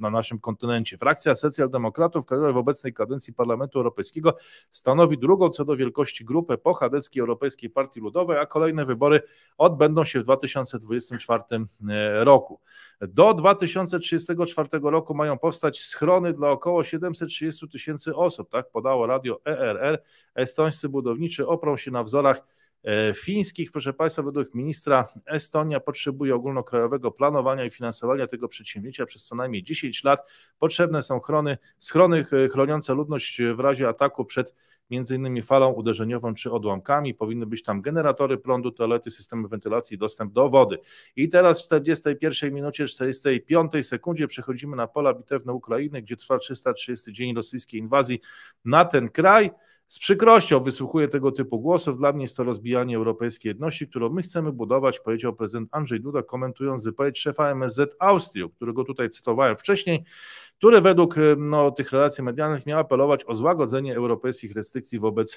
Speaker 1: na naszym kontynencie. Frakcja socjaldemokratów, w obecnej kadencji Parlamentu Europejskiego stanowi drugą co do wielkości grupę po chadeckiej Europejskiej Partii Ludowej, a kolejne wybory odbędą się w 2024 e, roku. Do 2034 roku mają powstać schrony dla około 730 tysięcy osób, tak podało radio ERR. Estońscy budowniczy oprą się na wzorach E, fińskich. Proszę Państwa, według ministra Estonia potrzebuje ogólnokrajowego planowania i finansowania tego przedsięwzięcia przez co najmniej 10 lat. Potrzebne są chrony, schrony e, chroniące ludność w razie ataku przed m.in. falą uderzeniową czy odłamkami. Powinny być tam generatory prądu, toalety, systemy wentylacji, dostęp do wody. I teraz w 41 minucie 45 sekundzie przechodzimy na pola bitewne Ukrainy, gdzie trwa 330 dzień rosyjskiej inwazji na ten kraj. Z przykrością wysłuchuję tego typu głosów. Dla mnie jest to rozbijanie europejskiej jedności, którą my chcemy budować, powiedział prezydent Andrzej Duda, komentując wypowiedź szefa MSZ Austrii, którego tutaj cytowałem wcześniej, który według e, no, tych relacji medialnych miał apelować o złagodzenie europejskich restrykcji wobec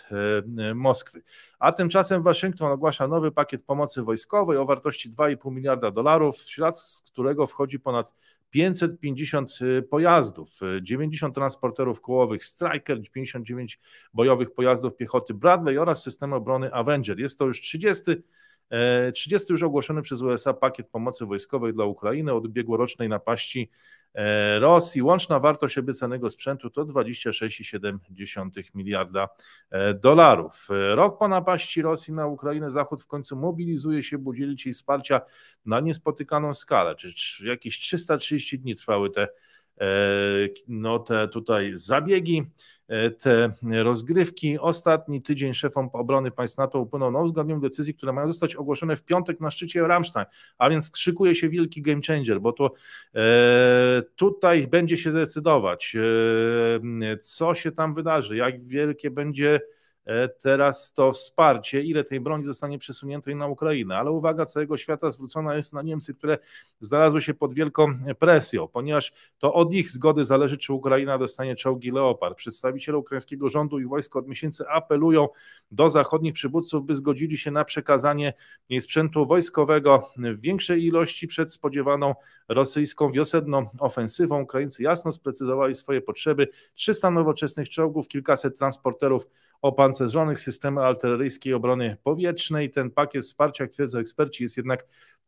Speaker 1: e, Moskwy. A tymczasem Waszyngton ogłasza nowy pakiet pomocy wojskowej o wartości 2,5 miliarda dolarów, w ślad z którego wchodzi ponad 550 y, pojazdów, 90 y, transporterów kołowych, Striker, 59 bojowych pojazdów piechoty Bradley oraz system obrony Avenger. Jest to już 30 30 e, już ogłoszony przez USA pakiet pomocy wojskowej dla Ukrainy od ubiegłorocznej napaści E, Rosji. Łączna wartość obiecanego sprzętu to 26,7 miliarda e, dolarów. E, rok po napaści Rosji na Ukrainę Zachód w końcu mobilizuje się, by udzielić jej wsparcia na niespotykaną skalę. Czy jakieś 330 dni trwały te E, no te tutaj zabiegi, e, te rozgrywki. Ostatni tydzień szefom obrony państw NATO upłynął na uzgodnieniu decyzji, które mają zostać ogłoszone w piątek na szczycie Ramstein, a więc krzykuje się wielki game changer, bo to e, tutaj będzie się decydować, e, co się tam wydarzy, jak wielkie będzie E, teraz to wsparcie, ile tej broni zostanie przesuniętej na Ukrainę. Ale uwaga całego świata zwrócona jest na Niemcy, które znalazły się pod wielką presją, ponieważ to od ich zgody zależy, czy Ukraina dostanie czołgi Leopard. Przedstawiciele ukraińskiego rządu i wojsko od miesięcy apelują do zachodnich przywódców, by zgodzili się na przekazanie sprzętu wojskowego w większej ilości przed spodziewaną rosyjską wiosenną ofensywą. Ukraińcy jasno sprecyzowali swoje potrzeby. 300 nowoczesnych czołgów, kilkaset transporterów opancerzonych, systemy artyleryjskiej obrony powietrznej. Ten pakiet wsparcia, jak twierdzą eksperci, jest jednak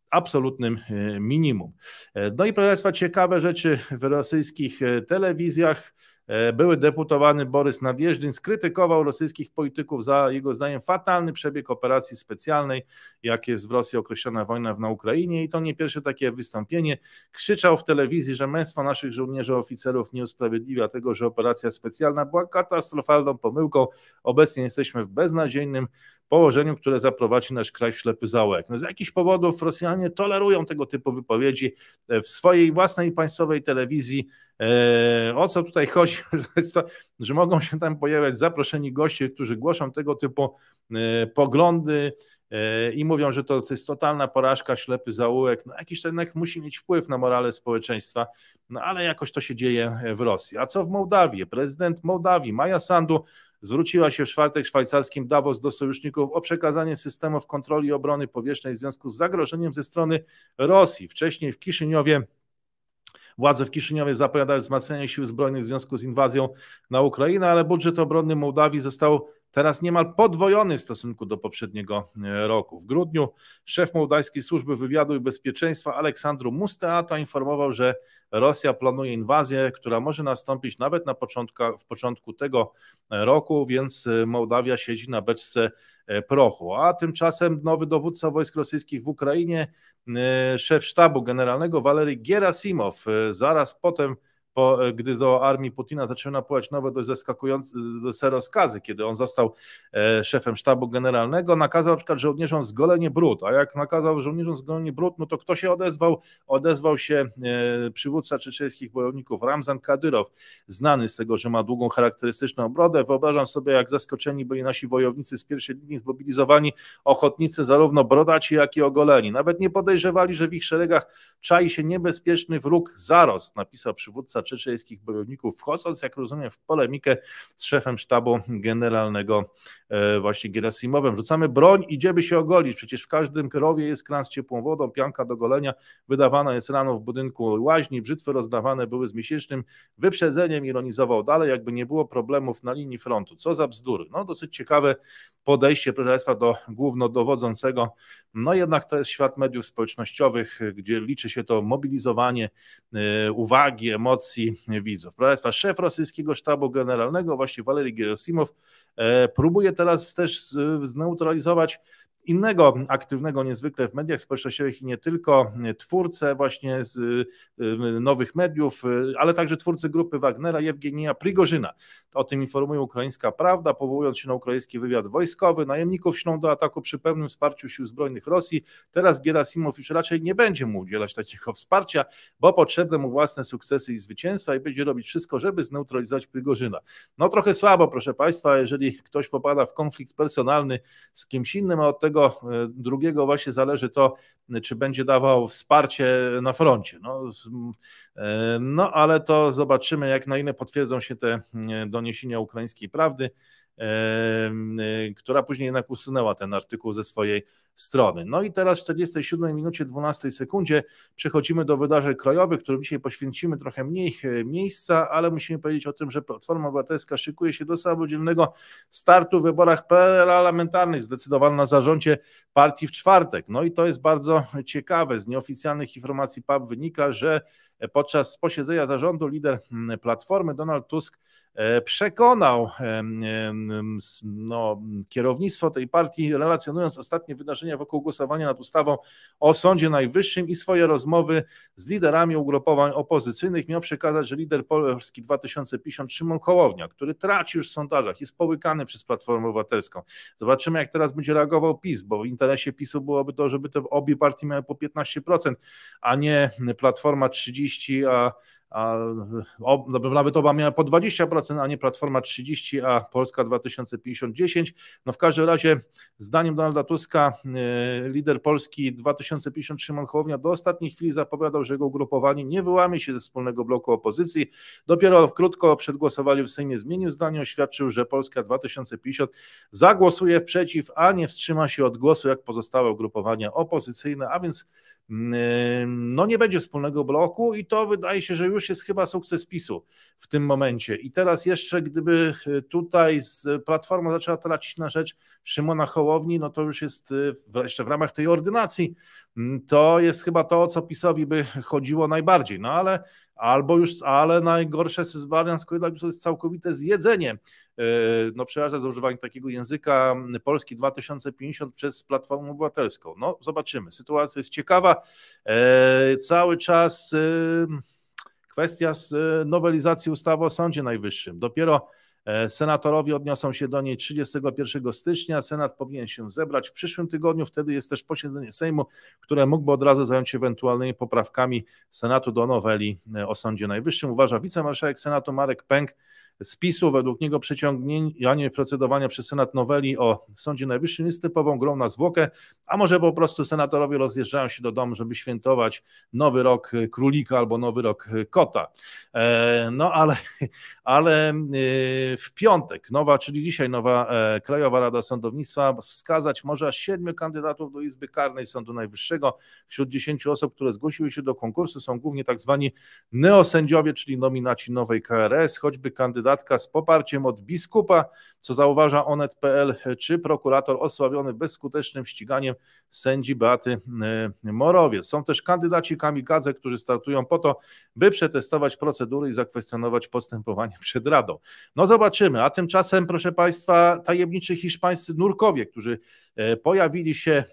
Speaker 1: absolutnym e, minimum. E, no i proszę Państwa, ciekawe rzeczy w rosyjskich e, telewizjach. E, były deputowany Borys Nadjeżdżyn skrytykował rosyjskich polityków za jego zdaniem fatalny przebieg operacji specjalnej, jak jest w Rosji określona wojna na Ukrainie i to nie pierwsze takie wystąpienie. Krzyczał w telewizji, że męstwo naszych żołnierzy, oficerów nie usprawiedliwia tego, że operacja specjalna była katastrofalną pomyłką. Obecnie jesteśmy w beznadziejnym położeniu, które zaprowadzi nasz kraj w ślepy zaułek. No z jakichś powodów Rosjanie tolerują tego typu wypowiedzi e, w swojej własnej państwowej telewizji. E, o co tutaj chodzi? Że mogą się tam pojawiać zaproszeni goście, którzy głoszą tego typu e, poglądy, i mówią, że to jest totalna porażka, ślepy zaułek. No, jakiś ten jednak musi mieć wpływ na morale społeczeństwa, no ale jakoś to się dzieje w Rosji. A co w Mołdawii? Prezydent Mołdawii, Maja Sandu, zwróciła się w czwartek szwajcarskim Davos do sojuszników o przekazanie systemów kontroli obrony powietrznej w związku z zagrożeniem ze strony Rosji. Wcześniej w Kiszyniowie Władze w Kiszyniowie zapowiadały wzmacnianie sił zbrojnych w związku z inwazją na Ukrainę, ale budżet obronny Mołdawii został teraz niemal podwojony w stosunku do poprzedniego e, roku. W grudniu szef Mołdajskiej Służby Wywiadu i Bezpieczeństwa Aleksandru Musteata informował, że Rosja planuje inwazję, która może nastąpić nawet na początku, w początku tego e, roku, więc e, Mołdawia siedzi na beczce prochu. A tymczasem nowy dowódca wojsk rosyjskich w Ukrainie, szef sztabu generalnego Walery Gerasimow, zaraz potem po, gdy do armii Putina zaczęły napływać nowe, dość zaskakujące rozkazy. Kiedy on został e, szefem sztabu generalnego, nakazał na przykład żołnierzom zgolenie brud, a jak nakazał żołnierzom zgolenie brud, no to kto się odezwał? Odezwał się e, przywódca czeczeńskich bojowników Ramzan Kadyrow, znany z tego, że ma długą, charakterystyczną brodę. Wyobrażam sobie, jak zaskoczeni byli nasi wojownicy z pierwszej linii zmobilizowani ochotnicy, zarówno brodaci, jak i ogoleni. Nawet nie podejrzewali, że w ich szeregach czai się niebezpieczny wróg zarost, napisał przywódca Związku Czeczeńskich Bojowników, wchodząc, jak rozumiem, w polemikę z szefem sztabu generalnego e, właśnie Gerasimowem. Rzucamy broń, idziemy się ogolić. Przecież w każdym krowie jest kran z ciepłą wodą, pianka do golenia wydawana jest rano w budynku łaźni, brzytwy rozdawane były z miesięcznym wyprzedzeniem, ironizował dalej, jakby nie było problemów na linii frontu. Co za bzdury. No dosyć ciekawe podejście, proszę Państwa, do głównodowodzącego no jednak to jest świat mediów społecznościowych, gdzie liczy się to mobilizowanie e, uwagi, emocji widzów. Proszę Państwa, szef rosyjskiego sztabu generalnego, właśnie Walerii Gerasimow, E, Próbuje teraz też zneutralizować innego aktywnego niezwykle w mediach społecznościowych i nie tylko, e, twórcę właśnie z e, nowych mediów, ale także twórcy grupy Wagnera, Jewgenia Prigorzyna. O tym informuje ukraińska prawda, powołując się na ukraiński wywiad wojskowy. Najemników ślą do ataku przy pełnym wsparciu sił zbrojnych Rosji. Teraz Gerasimow już raczej nie będzie mu udzielać takiego wsparcia, bo potrzebne mu własne sukcesy i zwycięstwa i będzie robić wszystko, żeby zneutralizować Prigorzyna. No trochę słabo, proszę Państwa, jeżeli jeżeli ktoś popada w konflikt personalny z kimś innym, a od tego e, drugiego właśnie zależy to, czy będzie dawał wsparcie na froncie. No, e, no ale to zobaczymy, jak na ile potwierdzą się te e, doniesienia ukraińskiej prawdy. Y, która później jednak usunęła ten artykuł ze swojej strony. No i teraz w 47 minucie 12 sekundzie przechodzimy do wydarzeń krajowych, którym dzisiaj poświęcimy trochę mniej e, miejsca, ale musimy powiedzieć o tym, że Platforma Obywatelska szykuje się do samodzielnego startu w wyborach parlamentarnych zdecydowana na zarządzie partii w czwartek. No i to jest bardzo ciekawe. Z nieoficjalnych informacji PAP wynika, że Podczas posiedzenia zarządu lider mm, Platformy Donald Tusk e, przekonał e, no, kierownictwo tej partii, relacjonując ostatnie wydarzenia wokół głosowania nad ustawą o Sądzie Najwyższym i swoje rozmowy z liderami ugrupowań opozycyjnych. Miał przekazać, że lider Polski 2050 Szymon kołownia, który traci już w sondażach, jest połykany przez Platformę Obywatelską. Zobaczymy, jak teraz będzie reagował PiS, bo w interesie PiSu byłoby to, żeby te obie partie miały po 15%, a nie Platforma 30 30, a, a o, no nawet oba miała po 20%, a nie Platforma 30, a Polska 2050 No w każdym razie zdaniem Donalda Tuska y, lider Polski 2050 Szymon do ostatniej chwili zapowiadał, że jego ugrupowanie nie wyłamie się ze wspólnego bloku opozycji. Dopiero krótko przed głosowaniem w Sejmie zmienił zdanie, oświadczył, że Polska 2050 zagłosuje przeciw, a nie wstrzyma się od głosu jak pozostałe ugrupowania opozycyjne, a więc no nie będzie wspólnego bloku i to wydaje się, że już jest chyba sukces PiSu w tym momencie. I teraz jeszcze gdyby y, tutaj z Platforma zaczęła tracić na rzecz Szymona Hołowni, no to już jest y, jeszcze w ramach tej ordynacji Mm, to jest chyba to, o co PiSowi by chodziło najbardziej. No ale albo już, ale najgorsze zwalnia z kolei to jest całkowite zjedzenie. E, no przepraszam za używanie takiego języka mm, Polski 2050 przez Platformę Obywatelską. No zobaczymy, sytuacja jest ciekawa. E, cały czas e, kwestia z nowelizacji ustawy o Sądzie Najwyższym. Dopiero E, senatorowie odniosą się do niej 31 stycznia. Senat powinien się zebrać w przyszłym tygodniu. Wtedy jest też posiedzenie Sejmu, które mógłby od razu zająć się ewentualnymi poprawkami Senatu do noweli e, o Sądzie Najwyższym. Uważa wicemarszałek Senatu Marek Pęk. Spisu Według niego przeciągnięcie procedowania przez Senat noweli o Sądzie Najwyższym jest typową grą na zwłokę, a może po prostu senatorowie rozjeżdżają się do domu, żeby świętować nowy rok królika albo nowy rok kota. E, no ale, ale e, w piątek nowa, czyli dzisiaj nowa e, Krajowa Rada Sądownictwa wskazać może aż siedmiu kandydatów do Izby Karnej Sądu Najwyższego. Wśród dziesięciu osób, które zgłosiły się do konkursu są głównie tak zwani neosędziowie, czyli nominaci nowej KRS, choćby kandydat kandydatka z poparciem od biskupa, co zauważa onet.pl, czy prokurator osławiony bezskutecznym ściganiem sędzi Beaty e, Morowiec. Są też kandydaci kamikadze, którzy startują po to, by przetestować procedury i zakwestionować postępowanie przed Radą. No zobaczymy, a tymczasem, proszę Państwa, tajemniczy hiszpańscy nurkowie, którzy e, pojawili się e,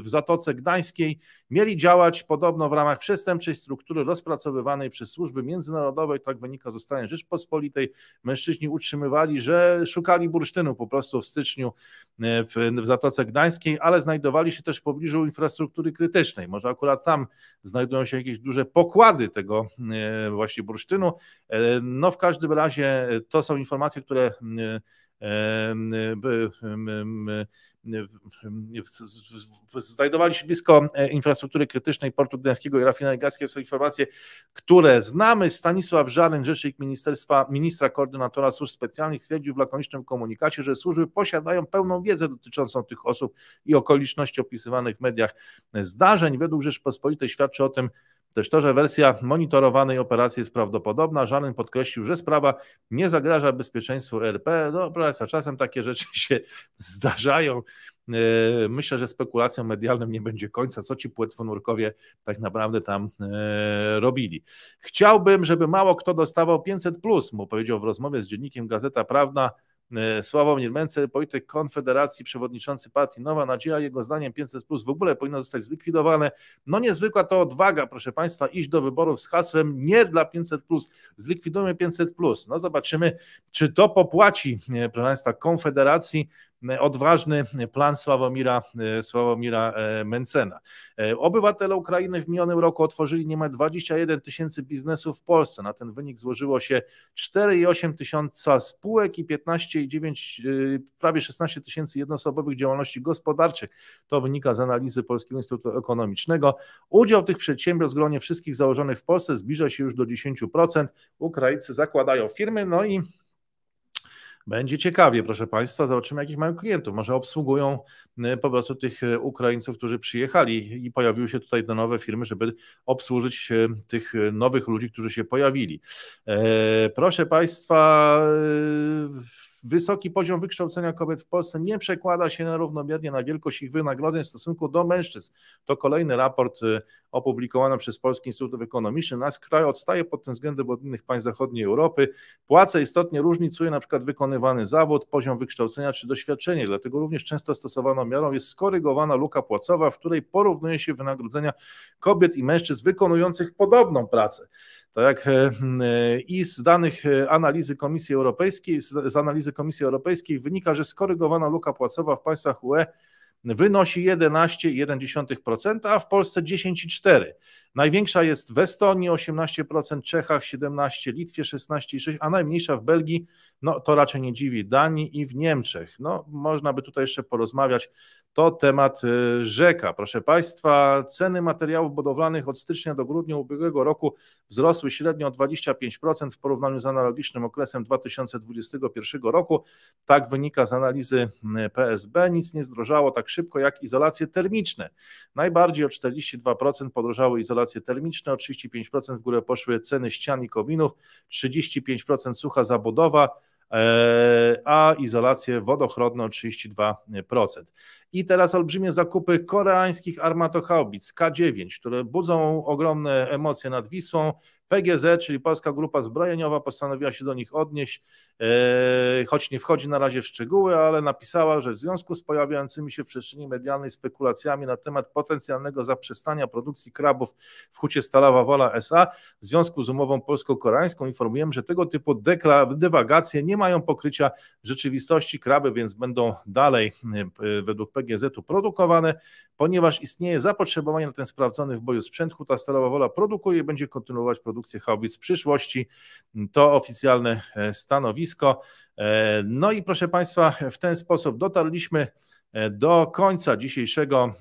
Speaker 1: w Zatoce Gdańskiej, mieli działać podobno w ramach przestępczej struktury rozpracowywanej przez służby międzynarodowe, tak wynika z ustaleń Rzeczpospolitej, mężczyźni utrzymywali, że szukali bursztynu po prostu w styczniu e, w, w Zatoce Gdańskiej, ale znajdowali się też w pobliżu infrastruktury krytycznej. Może akurat tam znajdują się jakieś duże pokłady tego e, właśnie bursztynu. E, no w każdym razie to są informacje, które znajdowali się blisko e, infrastruktury krytycznej Portu Gdańskiego i rafinerii Gdańskiej. Są informacje, które znamy. Stanisław Żaryn, rzecznik Ministerstwa, ministra koordynatora służb specjalnych, stwierdził w lakonicznym komunikacie, że służby posiadają pełną wiedzę dotyczącą tych osób i okoliczności opisywanych w mediach zdarzeń. Według Rzeczpospolitej świadczy o tym, też to, że wersja monitorowanej operacji jest prawdopodobna. żaden podkreślił, że sprawa nie zagraża bezpieczeństwu RP. No, proszę czasem takie rzeczy się zdarzają. E, myślę, że spekulacją medialnym nie będzie końca, co ci płetwonurkowie tak naprawdę tam e, robili. Chciałbym, żeby mało kto dostawał 500, plus, powiedział w rozmowie z dziennikiem Gazeta Prawna E, Sławomir Mencel, polityk Konfederacji, przewodniczący partii Nowa Nadzieja, jego zdaniem 500 plus w ogóle powinno zostać zlikwidowane. No niezwykła to odwaga, proszę Państwa, iść do wyborów z hasłem nie dla 500 plus, zlikwidujmy 500 plus. No zobaczymy, czy to popłaci, e, proszę Państwa, Konfederacji odważny plan Sławomira, e, Sławomira e, Mencena. E, obywatele Ukrainy w minionym roku otworzyli niemal 21 tysięcy biznesów w Polsce. Na ten wynik złożyło się 4,8 tysiąca spółek i 15,9, prawie 16 tysięcy jednoosobowych działalności gospodarczych. To wynika z analizy Polskiego Instytutu Ekonomicznego. Udział tych przedsiębiorstw w gronie wszystkich założonych w Polsce zbliża się już do 10%. Ukraińcy zakładają firmy, no i będzie ciekawie, proszę Państwa, zobaczymy, jakich mają klientów. Może obsługują y, po prostu tych y, Ukraińców, którzy przyjechali i pojawiły się tutaj te nowe firmy, żeby obsłużyć y, tych nowych ludzi, którzy się pojawili. E, proszę Państwa, wysoki poziom wykształcenia kobiet w Polsce nie przekłada się równomiernie na wielkość ich wynagrodzeń w stosunku do mężczyzn. To kolejny raport y, opublikowany przez Polski Instytut Ekonomiczny. Nasz kraj odstaje pod tym względem od innych państw zachodniej Europy. Płace istotnie różnicuje na przykład wykonywany zawód, poziom wykształcenia czy doświadczenie, dlatego również często stosowaną miarą jest skorygowana luka płacowa, w której porównuje się wynagrodzenia kobiet i mężczyzn wykonujących podobną pracę. Tak, i z danych e, analizy Komisji Europejskiej, z analizy Komisji Europejskiej wynika, że skorygowana luka płacowa w państwach UE wynosi 11,1%, a w Polsce 10,4%. Największa jest w Estonii 18%, Czechach 17%, Litwie 16,6%, a najmniejsza w Belgii, no to raczej nie dziwi, Danii i w Niemczech. No, można by tutaj jeszcze porozmawiać to temat y, rzeka. Proszę Państwa, ceny materiałów budowlanych od stycznia do grudnia ubiegłego roku wzrosły średnio o 25% w porównaniu z analogicznym okresem 2021 roku. Tak wynika z analizy y, PSB. Nic nie zdrożało tak szybko jak izolacje termiczne. Najbardziej o 42% podrożały izolacje termiczne, o 35% w górę poszły ceny ścian i kominów, 35% sucha zabudowa e, a izolacje wodochronne o 32%. I teraz olbrzymie zakupy koreańskich armatochaubic K9, które budzą ogromne emocje nad Wisłą. PGZ, czyli Polska Grupa Zbrojeniowa, postanowiła się do nich odnieść, e, choć nie wchodzi na razie w szczegóły, ale napisała, że w związku z pojawiającymi się w przestrzeni medialnej spekulacjami na temat potencjalnego zaprzestania produkcji krabów w hucie Stalawa Wola SA, w związku z umową polsko-koreańską informujemy, że tego typu dywagacje nie mają pokrycia w rzeczywistości. Kraby więc będą dalej e, według PGZ PGZ-u produkowane, ponieważ istnieje zapotrzebowanie na ten sprawdzony w boju sprzęt. Huta Stalowa Wola produkuje i będzie kontynuować produkcję haubic w przyszłości. To oficjalne e, stanowisko. E, no i proszę Państwa, w ten sposób dotarliśmy e, do końca dzisiejszego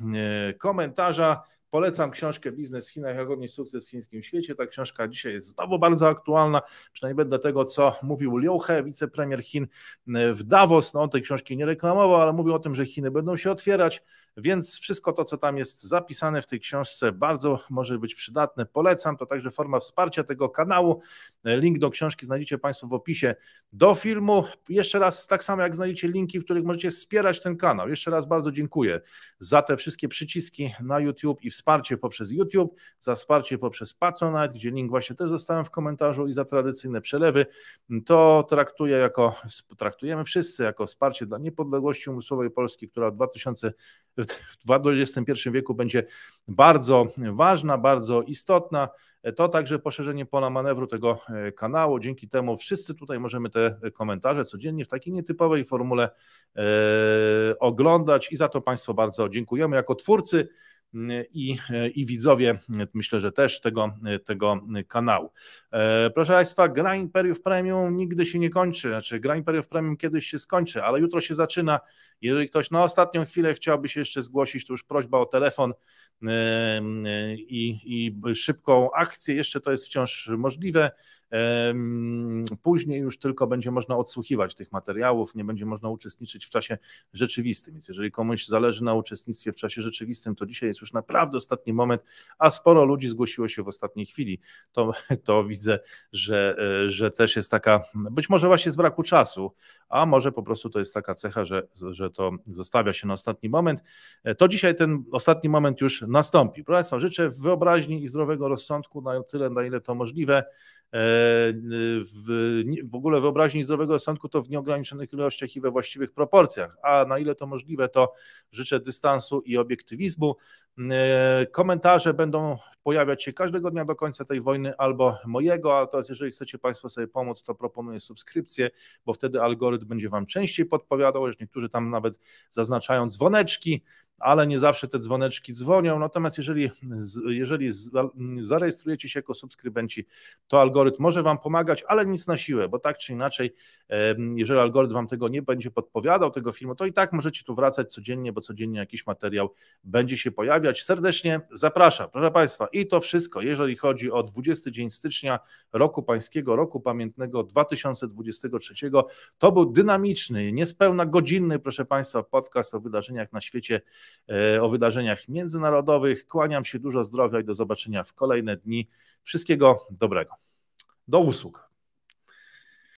Speaker 1: komentarza. Polecam książkę Biznes w Chinach, jak odnieść sukces w chińskim świecie. Ta książka dzisiaj jest znowu bardzo aktualna, przynajmniej do tego, co mówił Liu He, wicepremier Chin e, w Davos. No, on tej książki nie reklamował, ale mówił o tym, że Chiny będą się otwierać, więc wszystko to, co tam jest zapisane w tej książce, bardzo może być przydatne. Polecam. To także forma wsparcia tego kanału. Link do książki znajdziecie Państwo w opisie do filmu. Jeszcze raz, tak samo jak znajdziecie linki, w których możecie wspierać ten kanał. Jeszcze raz bardzo dziękuję za te wszystkie przyciski na YouTube i wsparcie poprzez YouTube, za wsparcie poprzez Patronite, gdzie link właśnie też zostałem w komentarzu i za tradycyjne przelewy. To traktuję jako, traktujemy wszyscy jako wsparcie dla niepodległości umysłowej Polski, która w 2000 w XXI wieku będzie bardzo ważna, bardzo istotna. To także poszerzenie pola manewru tego e, kanału. Dzięki temu wszyscy tutaj możemy te komentarze codziennie w takiej nietypowej formule e, oglądać i za to Państwu bardzo dziękujemy. Jako twórcy i, i widzowie, myślę, że też tego, tego kanału. E, proszę Państwa, gra Imperiów Premium nigdy się nie kończy, znaczy gra Imperiów Premium kiedyś się skończy, ale jutro się zaczyna. Jeżeli ktoś na ostatnią chwilę chciałby się jeszcze zgłosić, to już prośba o telefon e, i, i szybką akcję, jeszcze to jest wciąż możliwe. Później już tylko będzie można odsłuchiwać tych materiałów, nie będzie można uczestniczyć w czasie rzeczywistym. Więc jeżeli komuś zależy na uczestnictwie w czasie rzeczywistym, to dzisiaj jest już naprawdę ostatni moment, a sporo ludzi zgłosiło się w ostatniej chwili. To, to widzę, że, e, że też jest taka, być może właśnie z braku czasu, a może po prostu to jest taka cecha, że, że to zostawia się na ostatni moment. E, to dzisiaj ten ostatni moment już nastąpi. Proszę Państwa, życzę wyobraźni i zdrowego rozsądku na tyle, na ile to możliwe. E, w, w ogóle wyobraźni zdrowego rozsądku to w nieograniczonych ilościach i we właściwych proporcjach. A na ile to możliwe, to życzę dystansu i obiektywizmu. E, komentarze będą pojawiać się każdego dnia do końca tej wojny albo mojego, a teraz jeżeli chcecie Państwo sobie pomóc, to proponuję subskrypcję, bo wtedy algorytm będzie Wam częściej podpowiadał, już niektórzy tam nawet zaznaczają dzwoneczki, ale nie zawsze te dzwoneczki dzwonią. Natomiast jeżeli, jeżeli zarejestrujecie się jako subskrybenci, to algorytm może Wam pomagać, ale nic na siłę, bo tak czy inaczej, jeżeli algorytm Wam tego nie będzie podpowiadał, tego filmu, to i tak możecie tu wracać codziennie, bo codziennie jakiś materiał będzie się pojawiać. Serdecznie zapraszam, proszę Państwa. I to wszystko, jeżeli chodzi o 20 dzień stycznia roku pańskiego, roku pamiętnego 2023. To był dynamiczny, niespełna godzinny, proszę Państwa, podcast o wydarzeniach na świecie E, o wydarzeniach międzynarodowych. Kłaniam się, dużo zdrowia i do zobaczenia w kolejne dni. Wszystkiego dobrego. Do usług.